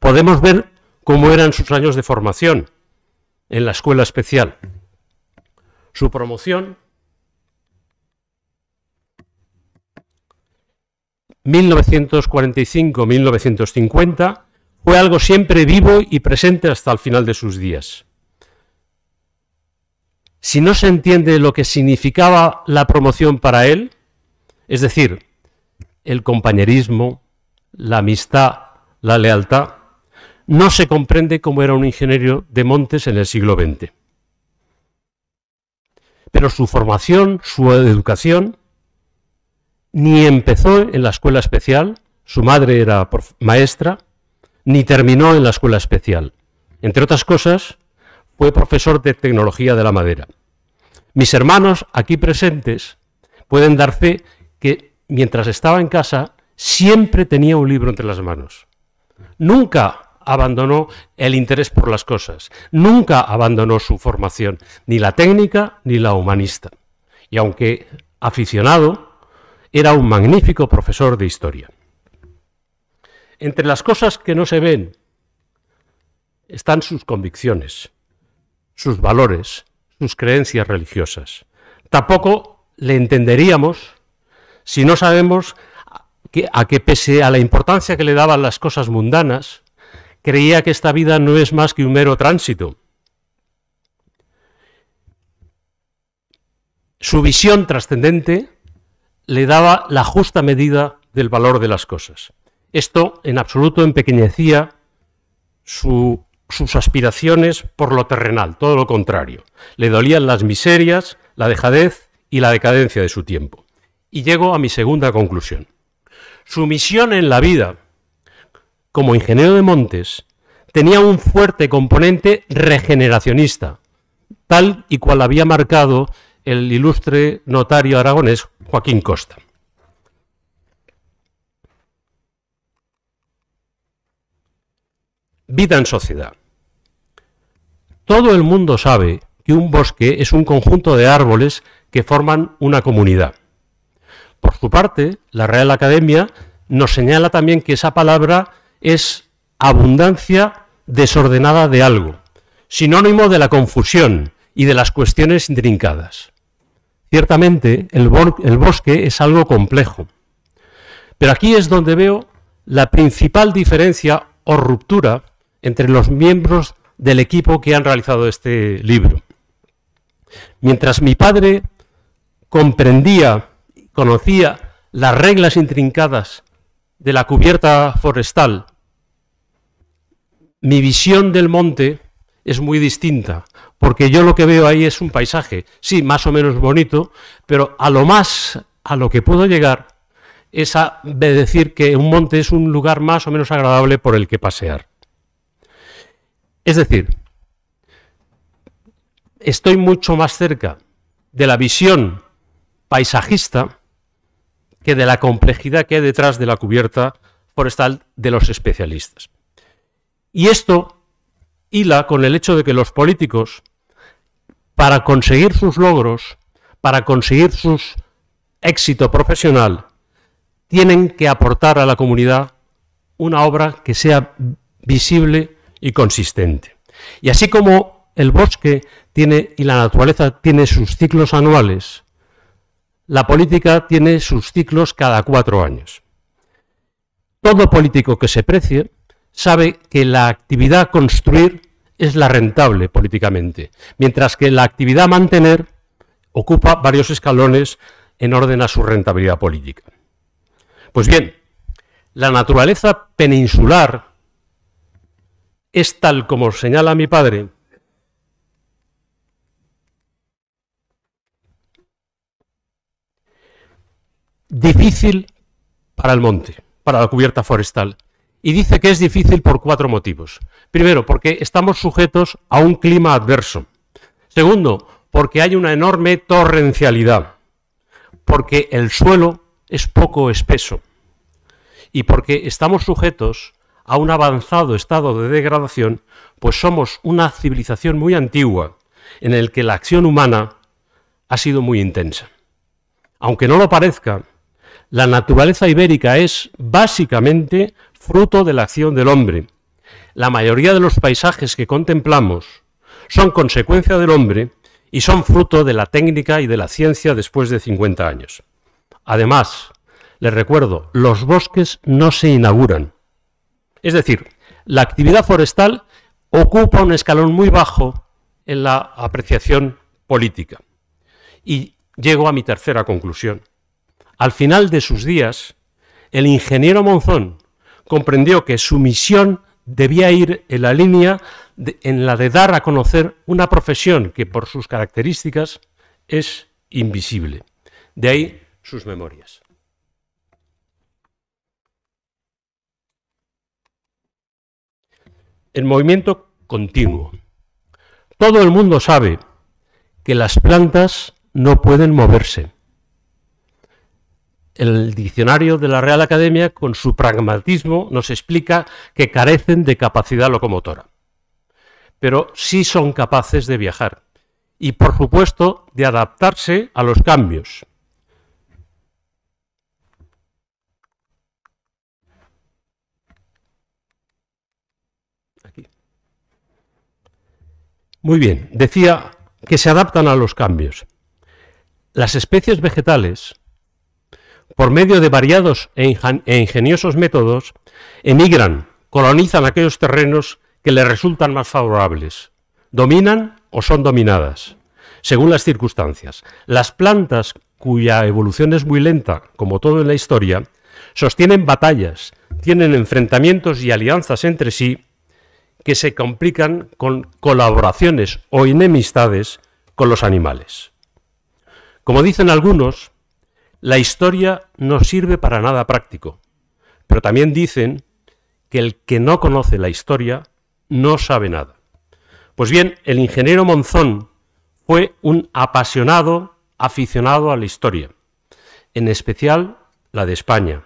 Podemos ver cómo eran sus años de formación en la escuela especial. Su promoción, 1945-1950, fue algo siempre vivo y presente hasta el final de sus días si no se entiende lo que significaba la promoción para él, es decir, el compañerismo, la amistad, la lealtad, no se comprende cómo era un ingeniero de Montes en el siglo XX. Pero su formación, su educación, ni empezó en la escuela especial, su madre era maestra, ni terminó en la escuela especial. Entre otras cosas, fue profesor de tecnología de la madera. Mis hermanos aquí presentes pueden dar fe que mientras estaba en casa siempre tenía un libro entre las manos. Nunca abandonó el interés por las cosas, nunca abandonó su formación, ni la técnica ni la humanista. Y aunque aficionado, era un magnífico profesor de historia. Entre las cosas que no se ven están sus convicciones sus valores, sus creencias religiosas. Tampoco le entenderíamos si no sabemos a que pese a la importancia que le daban las cosas mundanas, creía que esta vida no es más que un mero tránsito. Su visión trascendente le daba la justa medida del valor de las cosas. Esto en absoluto empequeñecía su sus aspiraciones por lo terrenal, todo lo contrario. Le dolían las miserias, la dejadez y la decadencia de su tiempo. Y llego a mi segunda conclusión. Su misión en la vida, como ingeniero de montes, tenía un fuerte componente regeneracionista, tal y cual había marcado el ilustre notario aragonés Joaquín Costa. Vida en sociedad. Todo el mundo sabe que un bosque es un conjunto de árboles que forman una comunidad. Por su parte, la Real Academia nos señala también que esa palabra es abundancia desordenada de algo, sinónimo de la confusión y de las cuestiones intrincadas. Ciertamente, el, el bosque es algo complejo, pero aquí es donde veo la principal diferencia o ruptura entre los miembros del equipo que han realizado este libro. Mientras mi padre comprendía, conocía las reglas intrincadas de la cubierta forestal, mi visión del monte es muy distinta, porque yo lo que veo ahí es un paisaje, sí, más o menos bonito, pero a lo más a lo que puedo llegar es a decir que un monte es un lugar más o menos agradable por el que pasear. Es decir, estoy mucho más cerca de la visión paisajista que de la complejidad que hay detrás de la cubierta forestal de los especialistas. Y esto hila con el hecho de que los políticos, para conseguir sus logros, para conseguir su éxito profesional, tienen que aportar a la comunidad una obra que sea visible y consistente. Y así como el bosque tiene y la naturaleza tiene sus ciclos anuales, la política tiene sus ciclos cada cuatro años. Todo político que se precie sabe que la actividad construir es la rentable políticamente, mientras que la actividad mantener ocupa varios escalones en orden a su rentabilidad política. Pues bien, la naturaleza peninsular es tal como señala mi padre. Difícil para el monte, para la cubierta forestal. Y dice que es difícil por cuatro motivos. Primero, porque estamos sujetos a un clima adverso. Segundo, porque hay una enorme torrencialidad. Porque el suelo es poco espeso. Y porque estamos sujetos a un avanzado estado de degradación, pues somos una civilización muy antigua en el que la acción humana ha sido muy intensa. Aunque no lo parezca, la naturaleza ibérica es básicamente fruto de la acción del hombre. La mayoría de los paisajes que contemplamos son consecuencia del hombre y son fruto de la técnica y de la ciencia después de 50 años. Además, les recuerdo, los bosques no se inauguran, es decir, la actividad forestal ocupa un escalón muy bajo en la apreciación política. Y llego a mi tercera conclusión. Al final de sus días, el ingeniero Monzón comprendió que su misión debía ir en la línea de, en la de dar a conocer una profesión que por sus características es invisible. De ahí sus memorias. el movimiento continuo. Todo el mundo sabe que las plantas no pueden moverse. El diccionario de la Real Academia, con su pragmatismo, nos explica que carecen de capacidad locomotora, pero sí son capaces de viajar y, por supuesto, de adaptarse a los cambios. Muy bien, decía que se adaptan a los cambios. Las especies vegetales, por medio de variados e, e ingeniosos métodos, emigran, colonizan aquellos terrenos que les resultan más favorables, dominan o son dominadas, según las circunstancias. Las plantas, cuya evolución es muy lenta, como todo en la historia, sostienen batallas, tienen enfrentamientos y alianzas entre sí que se complican con colaboraciones o enemistades con los animales. Como dicen algunos, la historia no sirve para nada práctico, pero también dicen que el que no conoce la historia no sabe nada. Pues bien, el ingeniero Monzón fue un apasionado aficionado a la historia, en especial la de España,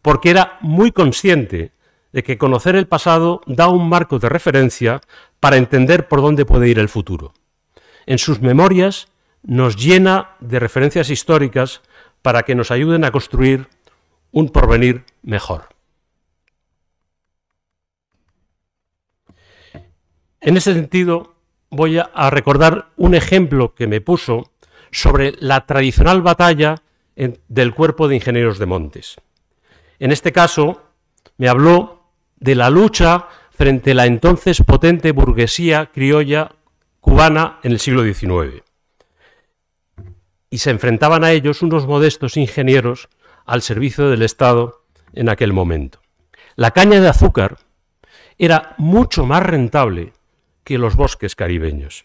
porque era muy consciente de que conocer el pasado da un marco de referencia para entender por dónde puede ir el futuro. En sus memorias nos llena de referencias históricas para que nos ayuden a construir un porvenir mejor. En ese sentido, voy a recordar un ejemplo que me puso sobre la tradicional batalla del cuerpo de ingenieros de Montes. En este caso, me habló de la lucha frente a la entonces potente burguesía criolla cubana en el siglo XIX. Y se enfrentaban a ellos unos modestos ingenieros al servicio del Estado en aquel momento. La caña de azúcar era mucho más rentable que los bosques caribeños.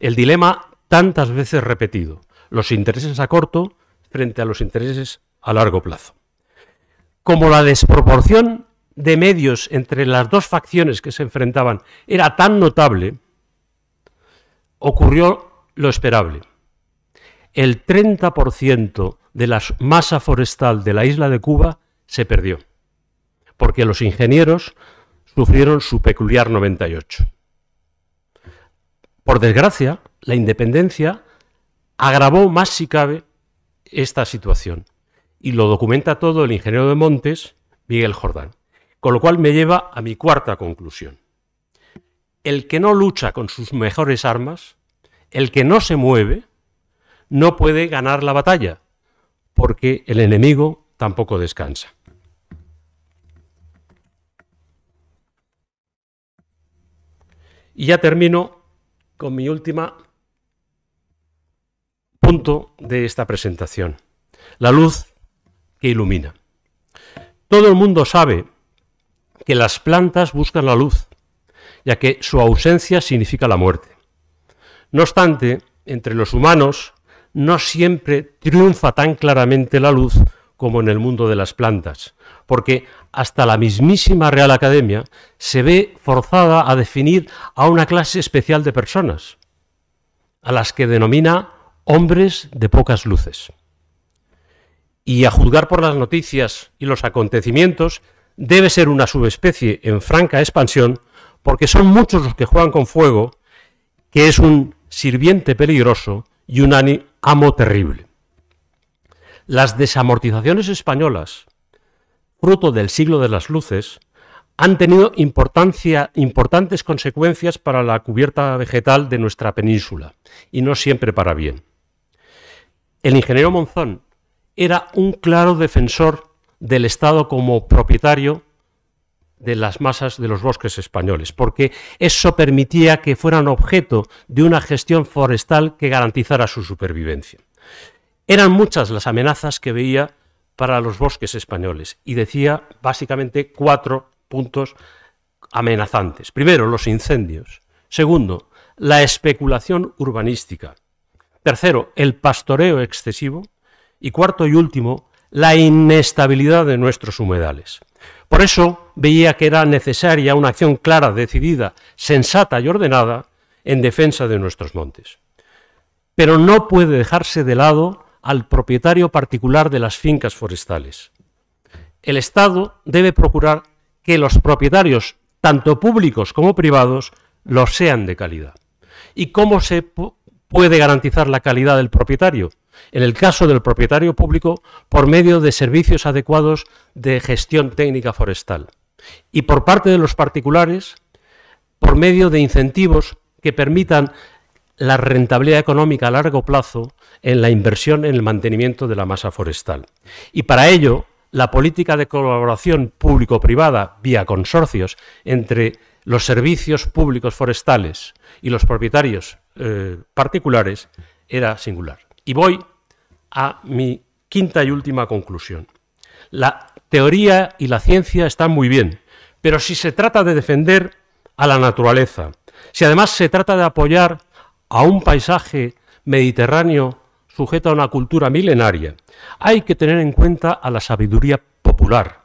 El dilema tantas veces repetido, los intereses a corto frente a los intereses a largo plazo. Como la desproporción de medios entre las dos facciones que se enfrentaban era tan notable, ocurrió lo esperable. El 30% de la masa forestal de la isla de Cuba se perdió, porque los ingenieros sufrieron su peculiar 98. Por desgracia, la independencia agravó más si cabe esta situación. Y lo documenta todo el ingeniero de Montes, Miguel Jordán. Con lo cual me lleva a mi cuarta conclusión. El que no lucha con sus mejores armas, el que no se mueve, no puede ganar la batalla, porque el enemigo tampoco descansa. Y ya termino con mi último punto de esta presentación, la luz que ilumina. Todo el mundo sabe que las plantas buscan la luz, ya que su ausencia significa la muerte. No obstante, entre los humanos no siempre triunfa tan claramente la luz como en el mundo de las plantas, porque hasta la mismísima Real Academia se ve forzada a definir a una clase especial de personas, a las que denomina hombres de pocas luces. Y a juzgar por las noticias y los acontecimientos, debe ser una subespecie en franca expansión, porque son muchos los que juegan con fuego, que es un sirviente peligroso y un amo terrible. Las desamortizaciones españolas, fruto del siglo de las luces, han tenido importantes consecuencias para la cubierta vegetal de nuestra península, y no siempre para bien. El ingeniero Monzón era un claro defensor del Estado como propietario de las masas de los bosques españoles, porque eso permitía que fueran objeto de una gestión forestal que garantizara su supervivencia. Eran muchas las amenazas que veía para los bosques españoles y decía básicamente cuatro puntos amenazantes. Primero, los incendios. Segundo, la especulación urbanística. Tercero, el pastoreo excesivo. Y cuarto y último, la inestabilidad de nuestros humedales. Por eso veía que era necesaria una acción clara, decidida, sensata y ordenada en defensa de nuestros montes. Pero no puede dejarse de lado al propietario particular de las fincas forestales. El Estado debe procurar que los propietarios, tanto públicos como privados, los sean de calidad. ¿Y cómo se puede garantizar la calidad del propietario? en el caso del propietario público, por medio de servicios adecuados de gestión técnica forestal. Y por parte de los particulares, por medio de incentivos que permitan la rentabilidad económica a largo plazo en la inversión en el mantenimiento de la masa forestal. Y para ello, la política de colaboración público-privada vía consorcios entre los servicios públicos forestales y los propietarios eh, particulares era singular. Y voy a mi quinta y última conclusión. La teoría y la ciencia están muy bien, pero si se trata de defender a la naturaleza, si además se trata de apoyar a un paisaje mediterráneo sujeto a una cultura milenaria, hay que tener en cuenta a la sabiduría popular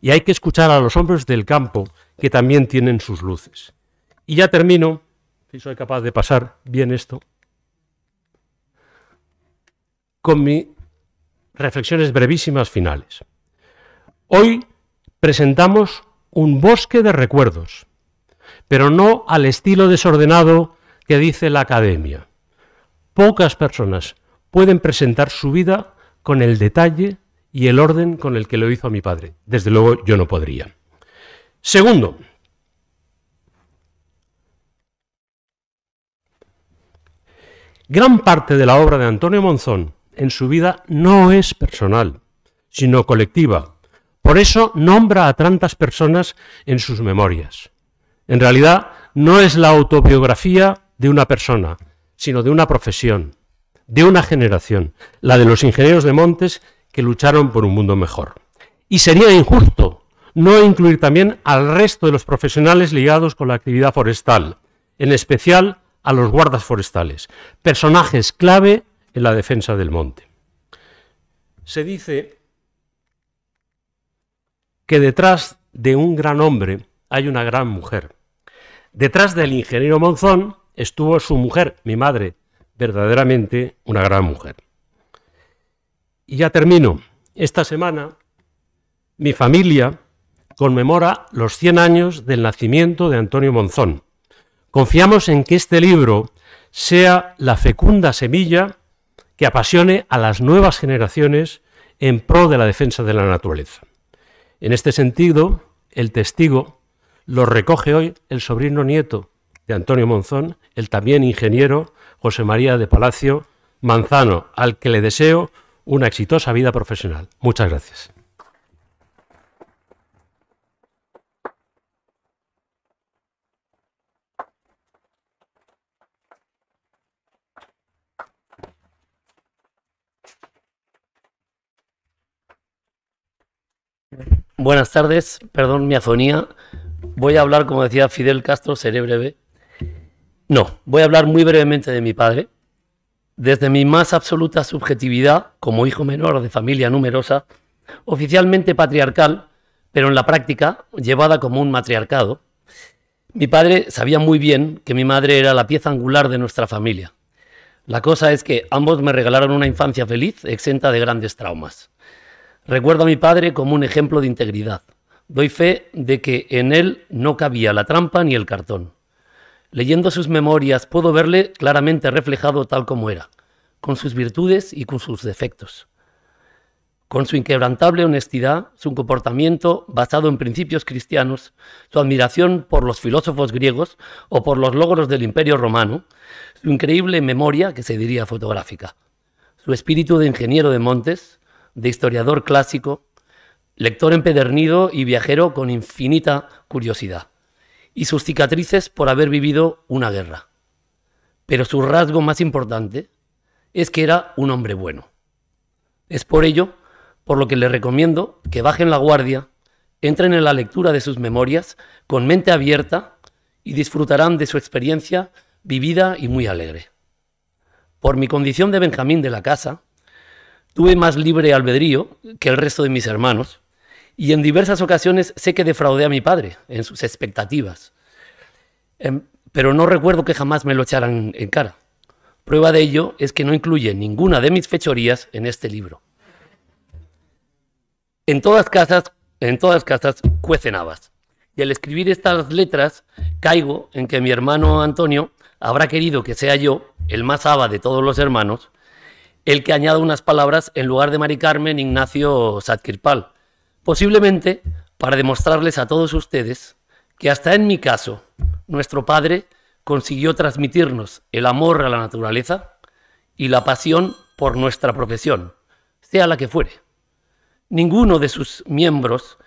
y hay que escuchar a los hombres del campo que también tienen sus luces. Y ya termino, si soy capaz de pasar bien esto con mis reflexiones brevísimas finales. Hoy presentamos un bosque de recuerdos, pero no al estilo desordenado que dice la academia. Pocas personas pueden presentar su vida con el detalle y el orden con el que lo hizo mi padre. Desde luego yo no podría. Segundo, gran parte de la obra de Antonio Monzón en su vida no es personal, sino colectiva. Por eso nombra a tantas personas en sus memorias. En realidad, no es la autobiografía de una persona, sino de una profesión, de una generación, la de los ingenieros de Montes que lucharon por un mundo mejor. Y sería injusto no incluir también al resto de los profesionales ligados con la actividad forestal, en especial a los guardas forestales, personajes clave en la defensa del monte. Se dice que detrás de un gran hombre hay una gran mujer. Detrás del ingeniero Monzón estuvo su mujer, mi madre, verdaderamente una gran mujer. Y ya termino. Esta semana mi familia conmemora los 100 años del nacimiento de Antonio Monzón. Confiamos en que este libro sea la fecunda semilla que apasione a las nuevas generaciones en pro de la defensa de la naturaleza. En este sentido, el testigo lo recoge hoy el sobrino nieto de Antonio Monzón, el también ingeniero José María de Palacio Manzano, al que le deseo una exitosa vida profesional. Muchas gracias. Buenas tardes, perdón mi afonía. Voy a hablar, como decía Fidel Castro, seré breve. No, voy a hablar muy brevemente de mi padre. Desde mi más absoluta subjetividad, como hijo menor de familia numerosa, oficialmente patriarcal, pero en la práctica llevada como un matriarcado, mi padre sabía muy bien que mi madre era la pieza angular de nuestra familia. La cosa es que ambos me regalaron una infancia feliz, exenta de grandes traumas. Recuerdo a mi padre como un ejemplo de integridad. Doy fe de que en él no cabía la trampa ni el cartón. Leyendo sus memorias puedo verle claramente reflejado tal como era, con sus virtudes y con sus defectos. Con su inquebrantable honestidad, su comportamiento basado en principios cristianos, su admiración por los filósofos griegos o por los logros del Imperio Romano, su increíble memoria, que se diría fotográfica, su espíritu de ingeniero de montes, de historiador clásico, lector empedernido y viajero con infinita curiosidad, y sus cicatrices por haber vivido una guerra. Pero su rasgo más importante es que era un hombre bueno. Es por ello por lo que le recomiendo que bajen la guardia, entren en la lectura de sus memorias con mente abierta y disfrutarán de su experiencia vivida y muy alegre. Por mi condición de Benjamín de la Casa, Tuve más libre albedrío que el resto de mis hermanos y en diversas ocasiones sé que defraudé a mi padre en sus expectativas, em, pero no recuerdo que jamás me lo echaran en cara. Prueba de ello es que no incluye ninguna de mis fechorías en este libro. En todas casas, en todas casas cuecen habas. Y al escribir estas letras caigo en que mi hermano Antonio habrá querido que sea yo, el más haba de todos los hermanos, el que añado unas palabras en lugar de Mari Carmen Ignacio Satkirpal, posiblemente para demostrarles a todos ustedes que hasta en mi caso, nuestro padre consiguió transmitirnos el amor a la naturaleza y la pasión por nuestra profesión, sea la que fuere. Ninguno de sus miembros,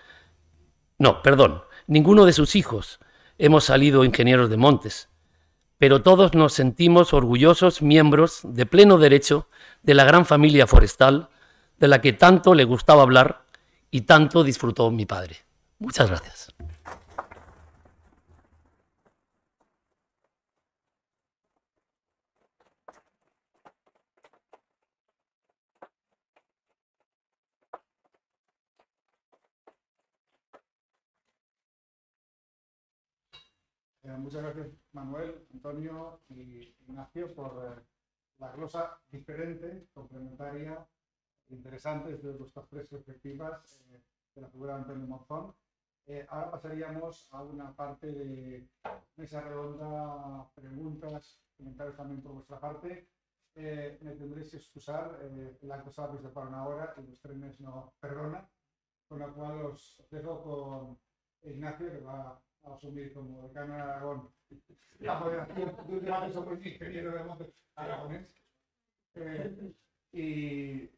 no, perdón, ninguno de sus hijos hemos salido ingenieros de montes, pero todos nos sentimos orgullosos miembros de pleno derecho de la gran familia forestal de la que tanto le gustaba hablar y tanto disfrutó mi padre. Muchas gracias. Eh, muchas gracias, Manuel, Antonio y Ignacio, por eh, la glosa diferente, complementaria, interesante desde vuestras tres perspectivas eh, de la figura de Antonio Monzón. Eh, ahora pasaríamos a una parte de mesa redonda, preguntas, comentarios también por vuestra parte. Eh, me tendréis que excusar, la cosa es de para una hora y los trenes no perdonan, con lo cual os dejo con Ignacio, que va a asumir como decano de Aragón la de eh, y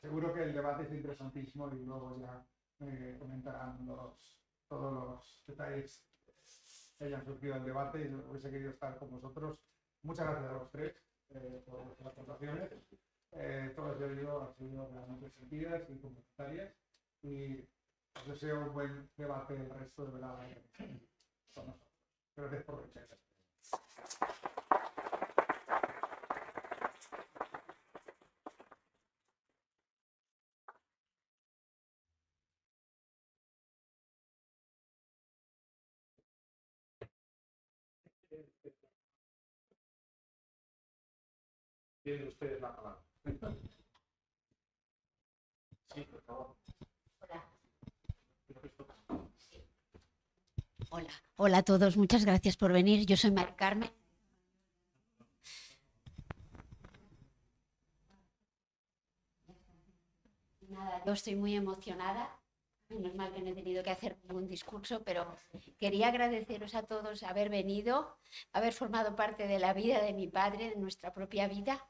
seguro que el debate es interesantísimo y luego ya eh, comentarán todos los detalles que hayan surgido el debate. Yo hubiese querido estar con vosotros. Muchas gracias a los tres eh, por vuestras aportaciones. Eh, todas he oído han sido realmente sentidas y complementarias. Y os deseo un buen debate el resto de la con Gracias por rechazar. Tienen ustedes la palabra. sí, por favor. Hola, hola a todos, muchas gracias por venir. Yo soy Mari Carmen. Nada, yo estoy muy emocionada. Menos mal que no he tenido que hacer ningún discurso, pero quería agradeceros a todos haber venido, haber formado parte de la vida de mi padre, de nuestra propia vida.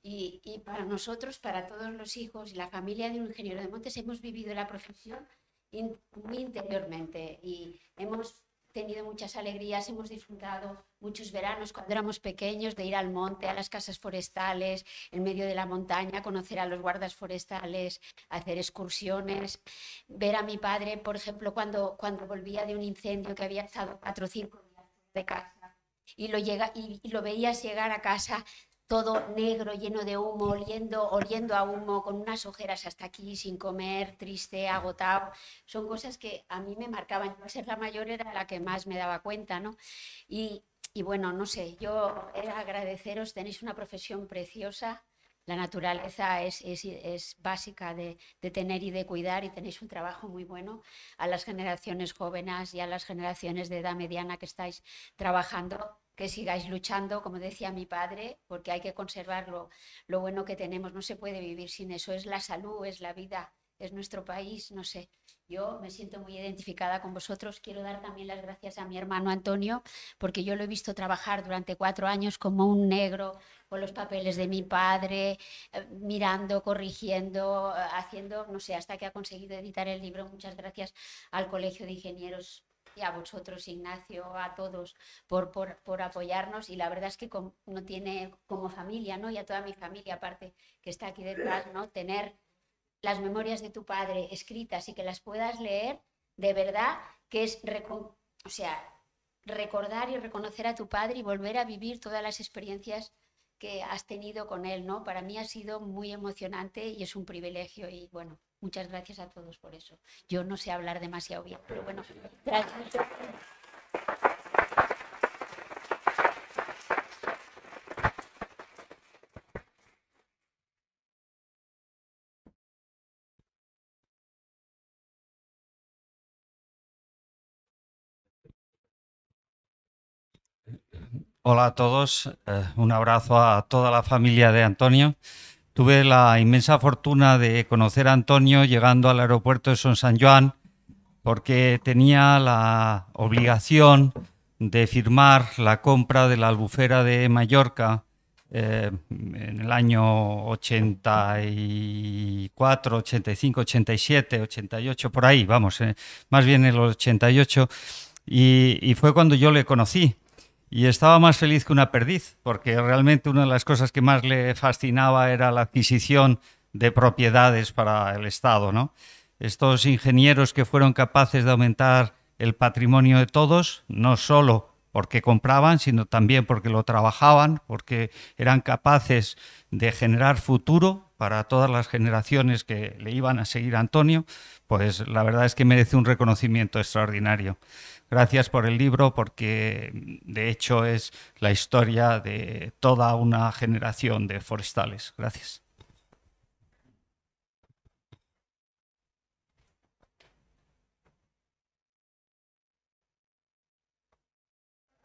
Y, y para nosotros, para todos los hijos y la familia de un ingeniero de Montes, hemos vivido la profesión muy interiormente y hemos tenido muchas alegrías, hemos disfrutado muchos veranos cuando éramos pequeños de ir al monte, a las casas forestales, en medio de la montaña, conocer a los guardas forestales, hacer excursiones, ver a mi padre, por ejemplo, cuando, cuando volvía de un incendio que había estado cuatro o cinco días de casa y lo, llega, y lo veías llegar a casa todo negro, lleno de humo, oliendo, oliendo a humo, con unas ojeras hasta aquí, sin comer, triste, agotado. Son cosas que a mí me marcaban. Yo, ser la mayor, era la que más me daba cuenta, ¿no? Y, bueno, no sé, yo era agradeceros, tenéis una profesión preciosa. La naturaleza es, básica de, de, tener y de cuidar y tenéis un trabajo muy bueno a las generaciones jóvenes y a las generaciones de edad mediana que estáis trabajando que sigáis luchando, como decía mi padre, porque hay que conservar lo, lo bueno que tenemos, no se puede vivir sin eso, es la salud, es la vida, es nuestro país, no sé. Yo me siento muy identificada con vosotros. Quiero dar también las gracias a mi hermano Antonio, porque yo lo he visto trabajar durante cuatro años como un negro, con los papeles de mi padre, eh, mirando, corrigiendo, eh, haciendo, no sé, hasta que ha conseguido editar el libro. Muchas gracias al Colegio de Ingenieros a vosotros, Ignacio, a todos, por, por, apoyarnos. Y la verdad es que no tiene como familia, ¿no? Y a toda mi familia, aparte, que está aquí detrás, ¿no? Tener las memorias de tu padre escritas y que las puedas leer, de verdad, que es, o sea, recordar y reconocer a tu padre y volver a vivir todas las experiencias que has tenido con él, ¿no? Para mí ha sido muy emocionante y es un privilegio y bueno, muchas gracias a todos por eso. Yo no sé hablar demasiado bien, pero bueno, gracias. Hola a todos, eh, un abrazo a toda la familia de Antonio. Tuve la inmensa fortuna de conocer a Antonio llegando al aeropuerto de Son San Juan porque tenía la obligación de firmar la compra de la albufera de Mallorca eh, en el año 84, 85, 87, 88, por ahí, vamos, eh, más bien en el 88, y, y, fue cuando yo le conocí y estaba más feliz que una perdiz, porque realmente una de las cosas que más le fascinaba era la adquisición de propiedades para el Estado. ¿no? Estos ingenieros que fueron capaces de aumentar el patrimonio de todos, no solo porque compraban, sino también porque lo trabajaban, porque eran capaces de generar futuro para todas las generaciones que le iban a seguir a Antonio, pues la verdad es que merece un reconocimiento extraordinario. Gracias por el libro porque de hecho es la historia de toda una generación de forestales. Gracias.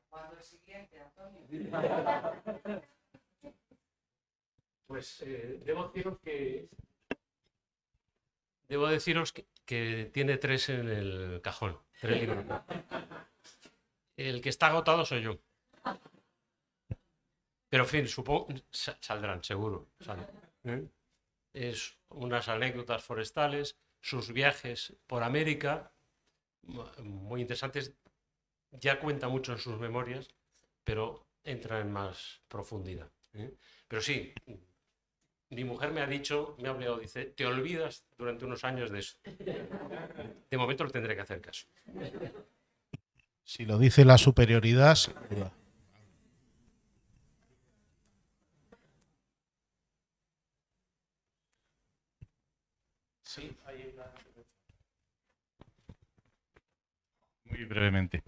Cuando siguiente, Antonio? pues eh, debo deciros que... Debo deciros que, tiene tres en el cajón, el que está agotado soy yo. Pero, en fin, supongo... Saldrán, seguro. ¿eh? Es unas anécdotas forestales, sus viajes por América, muy interesantes. Ya cuenta mucho en sus memorias, pero entra en más profundidad. ¿eh? Pero sí, mi mujer me ha dicho, me ha hablado, dice, te olvidas durante unos años de eso. De momento le tendré que hacer caso. Si lo dice la superioridad, Sí, hay Muy brevemente.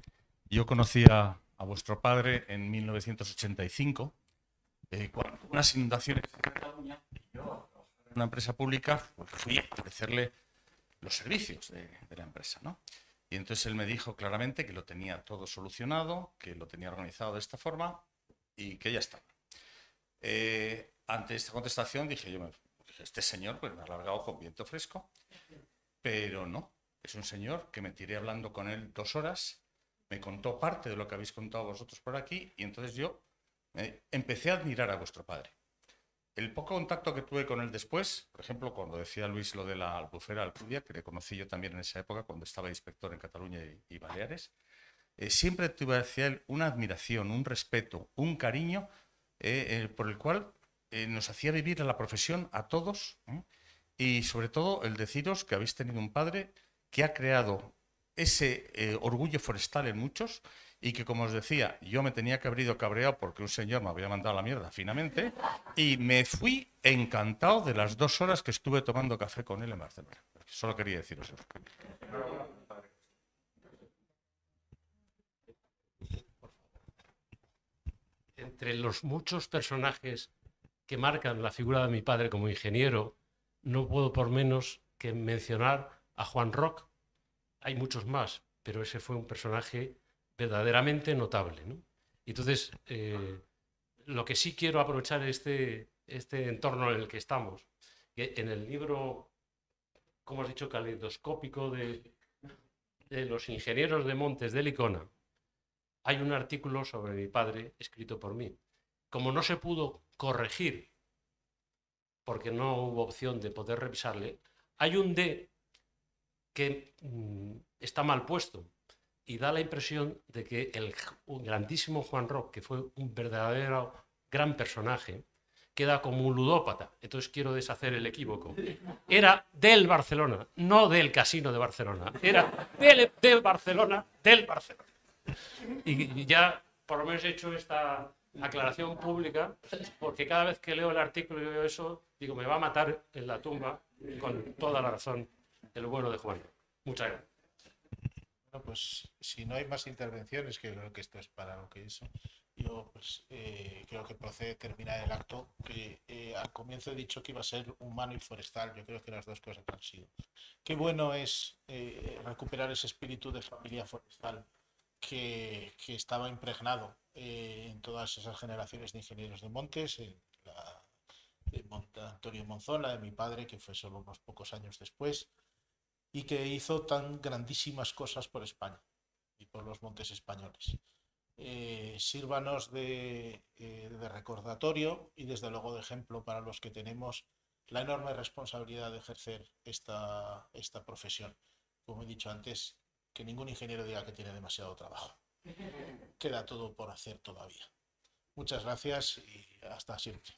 Yo conocí a vuestro padre en 1985 eh, Cuando hubo unas inundaciones en Cataluña, yo, una empresa pública, pues fui a ofrecerle los servicios de, la empresa, ¿no? Y entonces él me dijo claramente que lo tenía todo solucionado, que lo tenía organizado de esta forma y que ya estaba. Eh, ante esta contestación dije yo, este señor pues me ha alargado con viento fresco, pero no, es un señor que me tiré hablando con él dos horas, me contó parte de lo que habéis contado vosotros por aquí y entonces yo ¿eh? empecé a admirar a vuestro padre. El poco contacto que tuve con él después, por ejemplo, cuando decía Luis lo de la albufera Alcudia, que le conocí yo también en esa época cuando estaba inspector en Cataluña y, Baleares, eh, siempre tuve hacia él una admiración, un respeto, un cariño eh, por el cual nos hacía vivir a la profesión a todos y sobre todo el deciros que habéis tenido un padre que ha creado ese orgullo forestal en muchos y que como os decía, yo me tenía que haber ido cabreado porque un señor me había mandado la mierda finamente y me fui encantado de las dos horas que estuve tomando café con él en Barcelona. Solo quería deciros eso. Entre los muchos personajes que marcan la figura de mi padre como ingeniero, no puedo por menos que mencionar a Juan Rock. Hay muchos más, pero ese fue un personaje verdaderamente notable. Entonces, eh, lo que sí quiero aprovechar este, este entorno en el que estamos, que en el libro, como has dicho, caleidoscópico de, los ingenieros de Montes de Licona, hay un artículo sobre mi padre escrito por mí. Como no se pudo corregir, porque no hubo opción de poder revisarle, hay un D que mm, está mal puesto y da la impresión de que el grandísimo Juan Rock, que fue un verdadero gran personaje, queda como un ludópata. Entonces quiero deshacer el equívoco. Era del Barcelona, no del casino de Barcelona. Era del, Barcelona, del Barcelona. Y ya por lo menos he hecho esta aclaración pública, porque cada vez que leo el artículo y veo eso, digo, me va a matar en la tumba con toda la razón el bueno de Juan. Muchas gracias pues si no hay más intervenciones, que creo que esto es para lo que es, ¿eh? yo pues, eh, creo que procede terminar el acto que eh, al comienzo he dicho que iba a ser humano y forestal, yo creo que las dos cosas han sido. Qué bueno es recuperar ese espíritu de familia forestal que, estaba impregnado en todas esas generaciones de ingenieros de montes, en la de Antonio Monzón, la de mi padre, que fue solo unos pocos años después y que hizo tan grandísimas cosas por España y por los montes españoles. Eh, sírvanos eh, de, recordatorio y desde luego de ejemplo para los que tenemos la enorme responsabilidad de ejercer esta, esta profesión. Como he dicho antes, que ningún ingeniero diga que tiene demasiado trabajo. Queda todo por hacer todavía. Muchas gracias y hasta siempre.